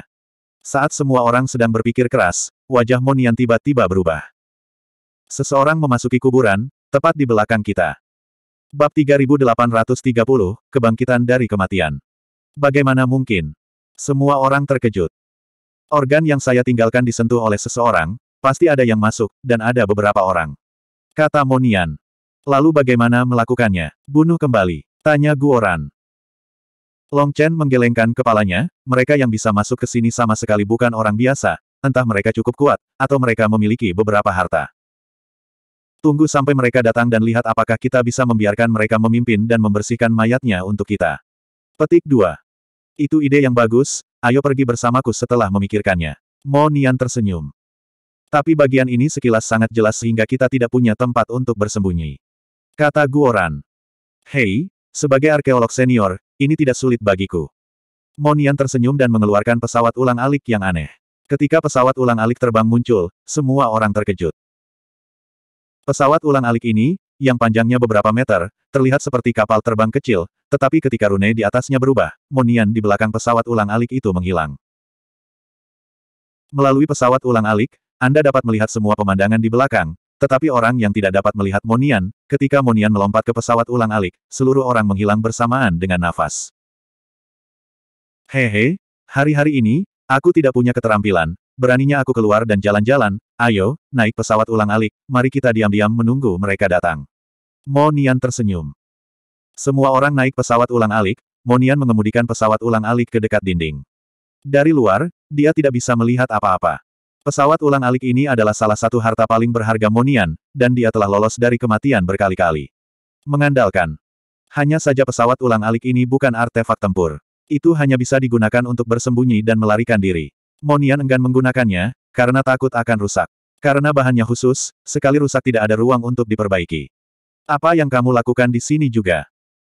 Saat semua orang sedang berpikir keras, wajah Monian tiba-tiba berubah. Seseorang memasuki kuburan, tepat di belakang kita. Bab 3830, Kebangkitan dari Kematian. Bagaimana mungkin? Semua orang terkejut. Organ yang saya tinggalkan disentuh oleh seseorang, pasti ada yang masuk, dan ada beberapa orang. Kata Monian. Lalu bagaimana melakukannya? Bunuh kembali. Tanya Guoran. Long Chen menggelengkan kepalanya, mereka yang bisa masuk ke sini sama sekali bukan orang biasa, entah mereka cukup kuat, atau mereka memiliki beberapa harta. Tunggu sampai mereka datang dan lihat apakah kita bisa membiarkan mereka memimpin dan membersihkan mayatnya untuk kita. Petik 2. Itu ide yang bagus, ayo pergi bersamaku setelah memikirkannya. Mo Nian tersenyum. Tapi bagian ini sekilas sangat jelas sehingga kita tidak punya tempat untuk bersembunyi. Kata Guoran. Hei, sebagai arkeolog senior, ini tidak sulit bagiku. Monian tersenyum dan mengeluarkan pesawat ulang alik yang aneh. Ketika pesawat ulang alik terbang muncul, semua orang terkejut. Pesawat ulang-alik ini, yang panjangnya beberapa meter, terlihat seperti kapal terbang kecil, tetapi ketika rune di atasnya berubah, Monian di belakang pesawat ulang-alik itu menghilang. Melalui pesawat ulang-alik, Anda dapat melihat semua pemandangan di belakang, tetapi orang yang tidak dapat melihat Monian, ketika Monian melompat ke pesawat ulang-alik, seluruh orang menghilang bersamaan dengan nafas. Hehe, hari-hari ini, aku tidak punya keterampilan, Beraninya aku keluar dan jalan-jalan, ayo, naik pesawat ulang-alik, mari kita diam-diam menunggu mereka datang. Monian tersenyum. Semua orang naik pesawat ulang-alik, Monian mengemudikan pesawat ulang-alik ke dekat dinding. Dari luar, dia tidak bisa melihat apa-apa. Pesawat ulang-alik ini adalah salah satu harta paling berharga Monian, dan dia telah lolos dari kematian berkali-kali. Mengandalkan. Hanya saja pesawat ulang-alik ini bukan artefak tempur. Itu hanya bisa digunakan untuk bersembunyi dan melarikan diri. Monian enggan menggunakannya, karena takut akan rusak. Karena bahannya khusus, sekali rusak tidak ada ruang untuk diperbaiki. Apa yang kamu lakukan di sini juga?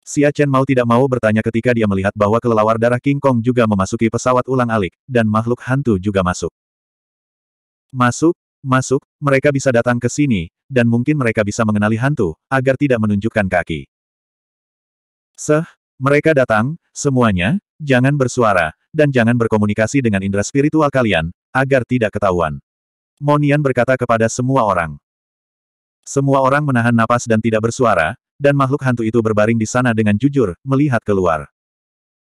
Xia Chen mau tidak mau bertanya ketika dia melihat bahwa kelelawar darah King Kong juga memasuki pesawat ulang-alik, dan makhluk hantu juga masuk. Masuk, masuk, mereka bisa datang ke sini, dan mungkin mereka bisa mengenali hantu, agar tidak menunjukkan kaki. Seh, mereka datang, semuanya, jangan bersuara, dan jangan berkomunikasi dengan indera spiritual kalian, agar tidak ketahuan. Monian berkata kepada semua orang. Semua orang menahan napas dan tidak bersuara, dan makhluk hantu itu berbaring di sana dengan jujur, melihat keluar.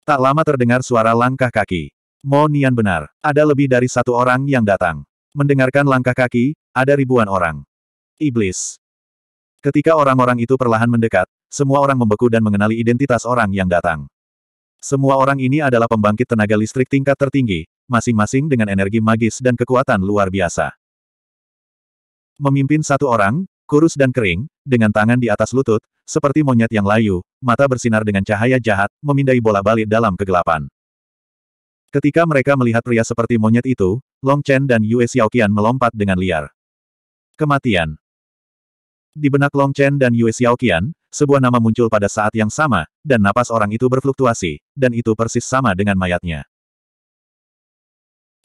Tak lama terdengar suara langkah kaki. Monian benar, ada lebih dari satu orang yang datang. Mendengarkan langkah kaki, ada ribuan orang. Iblis. Ketika orang-orang itu perlahan mendekat, semua orang membeku dan mengenali identitas orang yang datang. Semua orang ini adalah pembangkit tenaga listrik tingkat tertinggi, masing-masing dengan energi magis dan kekuatan luar biasa. Memimpin satu orang, kurus dan kering, dengan tangan di atas lutut, seperti monyet yang layu, mata bersinar dengan cahaya jahat, memindai bola balik dalam kegelapan. Ketika mereka melihat pria seperti monyet itu, Long Chen dan Yue Xiaoqian melompat dengan liar. Kematian. Di benak Long Chen dan Yue Xiaoqian, sebuah nama muncul pada saat yang sama, dan napas orang itu berfluktuasi, dan itu persis sama dengan mayatnya.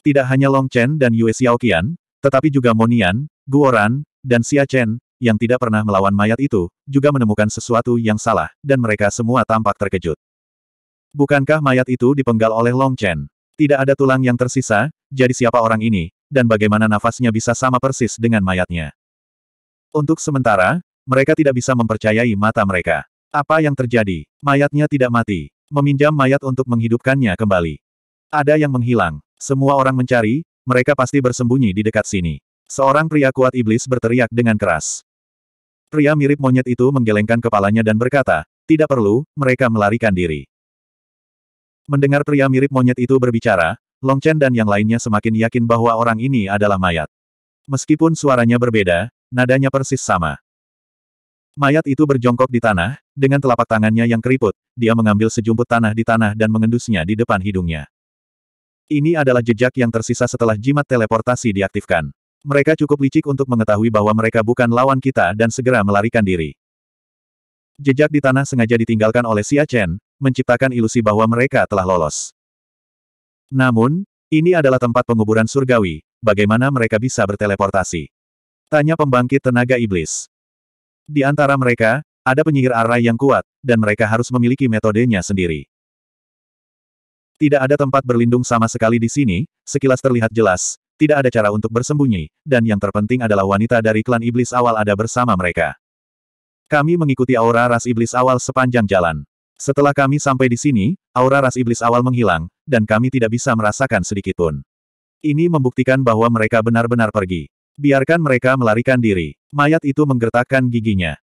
Tidak hanya Long Chen dan Yue Xiaoqian, tetapi juga Monian, Guoran, dan Xia Chen, yang tidak pernah melawan mayat itu, juga menemukan sesuatu yang salah, dan mereka semua tampak terkejut. Bukankah mayat itu dipenggal oleh Long Chen? Tidak ada tulang yang tersisa, jadi siapa orang ini, dan bagaimana nafasnya bisa sama persis dengan mayatnya? Untuk sementara, mereka tidak bisa mempercayai mata mereka. Apa yang terjadi? Mayatnya tidak mati. Meminjam mayat untuk menghidupkannya kembali. Ada yang menghilang. Semua orang mencari, mereka pasti bersembunyi di dekat sini. Seorang pria kuat iblis berteriak dengan keras. Pria mirip monyet itu menggelengkan kepalanya dan berkata, tidak perlu, mereka melarikan diri. Mendengar pria mirip monyet itu berbicara, Long Chen dan yang lainnya semakin yakin bahwa orang ini adalah mayat. Meskipun suaranya berbeda, nadanya persis sama. Mayat itu berjongkok di tanah, dengan telapak tangannya yang keriput, dia mengambil sejumput tanah di tanah dan mengendusnya di depan hidungnya. Ini adalah jejak yang tersisa setelah jimat teleportasi diaktifkan. Mereka cukup licik untuk mengetahui bahwa mereka bukan lawan kita dan segera melarikan diri. Jejak di tanah sengaja ditinggalkan oleh Xia Chen, menciptakan ilusi bahwa mereka telah lolos. Namun, ini adalah tempat penguburan surgawi, bagaimana mereka bisa berteleportasi. Tanya pembangkit tenaga iblis. Di antara mereka, ada penyihir arai yang kuat, dan mereka harus memiliki metodenya sendiri. Tidak ada tempat berlindung sama sekali di sini, sekilas terlihat jelas, tidak ada cara untuk bersembunyi, dan yang terpenting adalah wanita dari klan iblis awal ada bersama mereka. Kami mengikuti aura ras iblis awal sepanjang jalan. Setelah kami sampai di sini, aura ras iblis awal menghilang, dan kami tidak bisa merasakan sedikitpun. Ini membuktikan bahwa mereka benar-benar pergi. Biarkan mereka melarikan diri. Mayat itu menggertakkan giginya.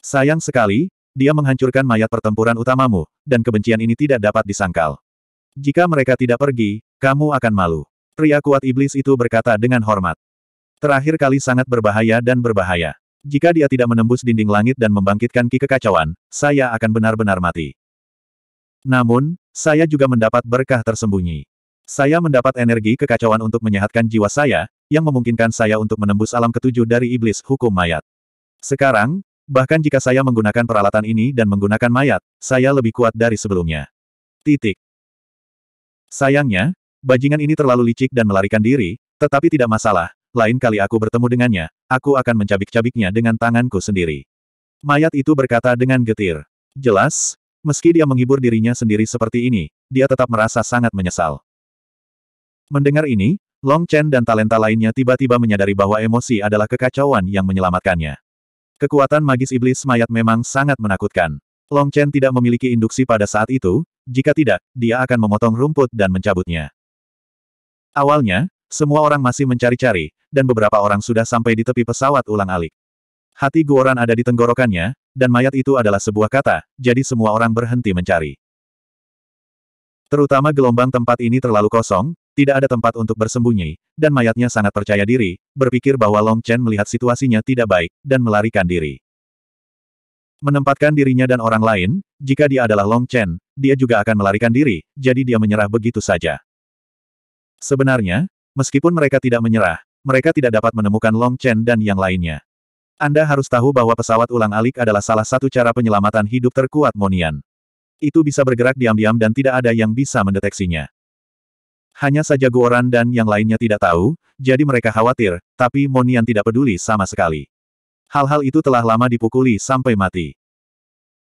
Sayang sekali, dia menghancurkan mayat pertempuran utamamu, dan kebencian ini tidak dapat disangkal. Jika mereka tidak pergi, kamu akan malu. Pria kuat iblis itu berkata dengan hormat. Terakhir kali sangat berbahaya dan berbahaya. Jika dia tidak menembus dinding langit dan membangkitkan ki kekacauan, saya akan benar-benar mati. Namun, saya juga mendapat berkah tersembunyi. Saya mendapat energi kekacauan untuk menyehatkan jiwa saya, yang memungkinkan saya untuk menembus alam ketujuh dari iblis hukum mayat. Sekarang, bahkan jika saya menggunakan peralatan ini dan menggunakan mayat, saya lebih kuat dari sebelumnya. Titik. Sayangnya, bajingan ini terlalu licik dan melarikan diri, tetapi tidak masalah, lain kali aku bertemu dengannya, aku akan mencabik-cabiknya dengan tanganku sendiri. Mayat itu berkata dengan getir. Jelas, Meski dia menghibur dirinya sendiri seperti ini, dia tetap merasa sangat menyesal. Mendengar ini, Long Chen dan talenta lainnya tiba-tiba menyadari bahwa emosi adalah kekacauan yang menyelamatkannya. Kekuatan magis iblis mayat memang sangat menakutkan. Long Chen tidak memiliki induksi pada saat itu, jika tidak, dia akan memotong rumput dan mencabutnya. Awalnya, semua orang masih mencari-cari, dan beberapa orang sudah sampai di tepi pesawat ulang-alik. Hati Guoran ada di tenggorokannya, dan mayat itu adalah sebuah kata, jadi semua orang berhenti mencari. Terutama gelombang tempat ini terlalu kosong, tidak ada tempat untuk bersembunyi, dan mayatnya sangat percaya diri, berpikir bahwa Long Chen melihat situasinya tidak baik, dan melarikan diri. Menempatkan dirinya dan orang lain, jika dia adalah Long Chen, dia juga akan melarikan diri, jadi dia menyerah begitu saja. Sebenarnya, meskipun mereka tidak menyerah, mereka tidak dapat menemukan Long Chen dan yang lainnya. Anda harus tahu bahwa pesawat ulang-alik adalah salah satu cara penyelamatan hidup terkuat Monian. Itu bisa bergerak diam-diam dan tidak ada yang bisa mendeteksinya. Hanya saja Guoran dan yang lainnya tidak tahu, jadi mereka khawatir, tapi Monian tidak peduli sama sekali. Hal-hal itu telah lama dipukuli sampai mati.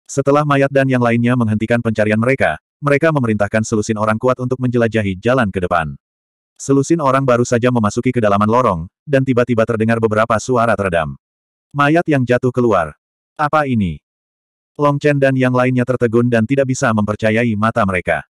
Setelah Mayat dan yang lainnya menghentikan pencarian mereka, mereka memerintahkan selusin orang kuat untuk menjelajahi jalan ke depan. Selusin orang baru saja memasuki kedalaman lorong, dan tiba-tiba terdengar beberapa suara teredam. Mayat yang jatuh keluar. Apa ini? Long Chen dan yang lainnya tertegun dan tidak bisa mempercayai mata mereka.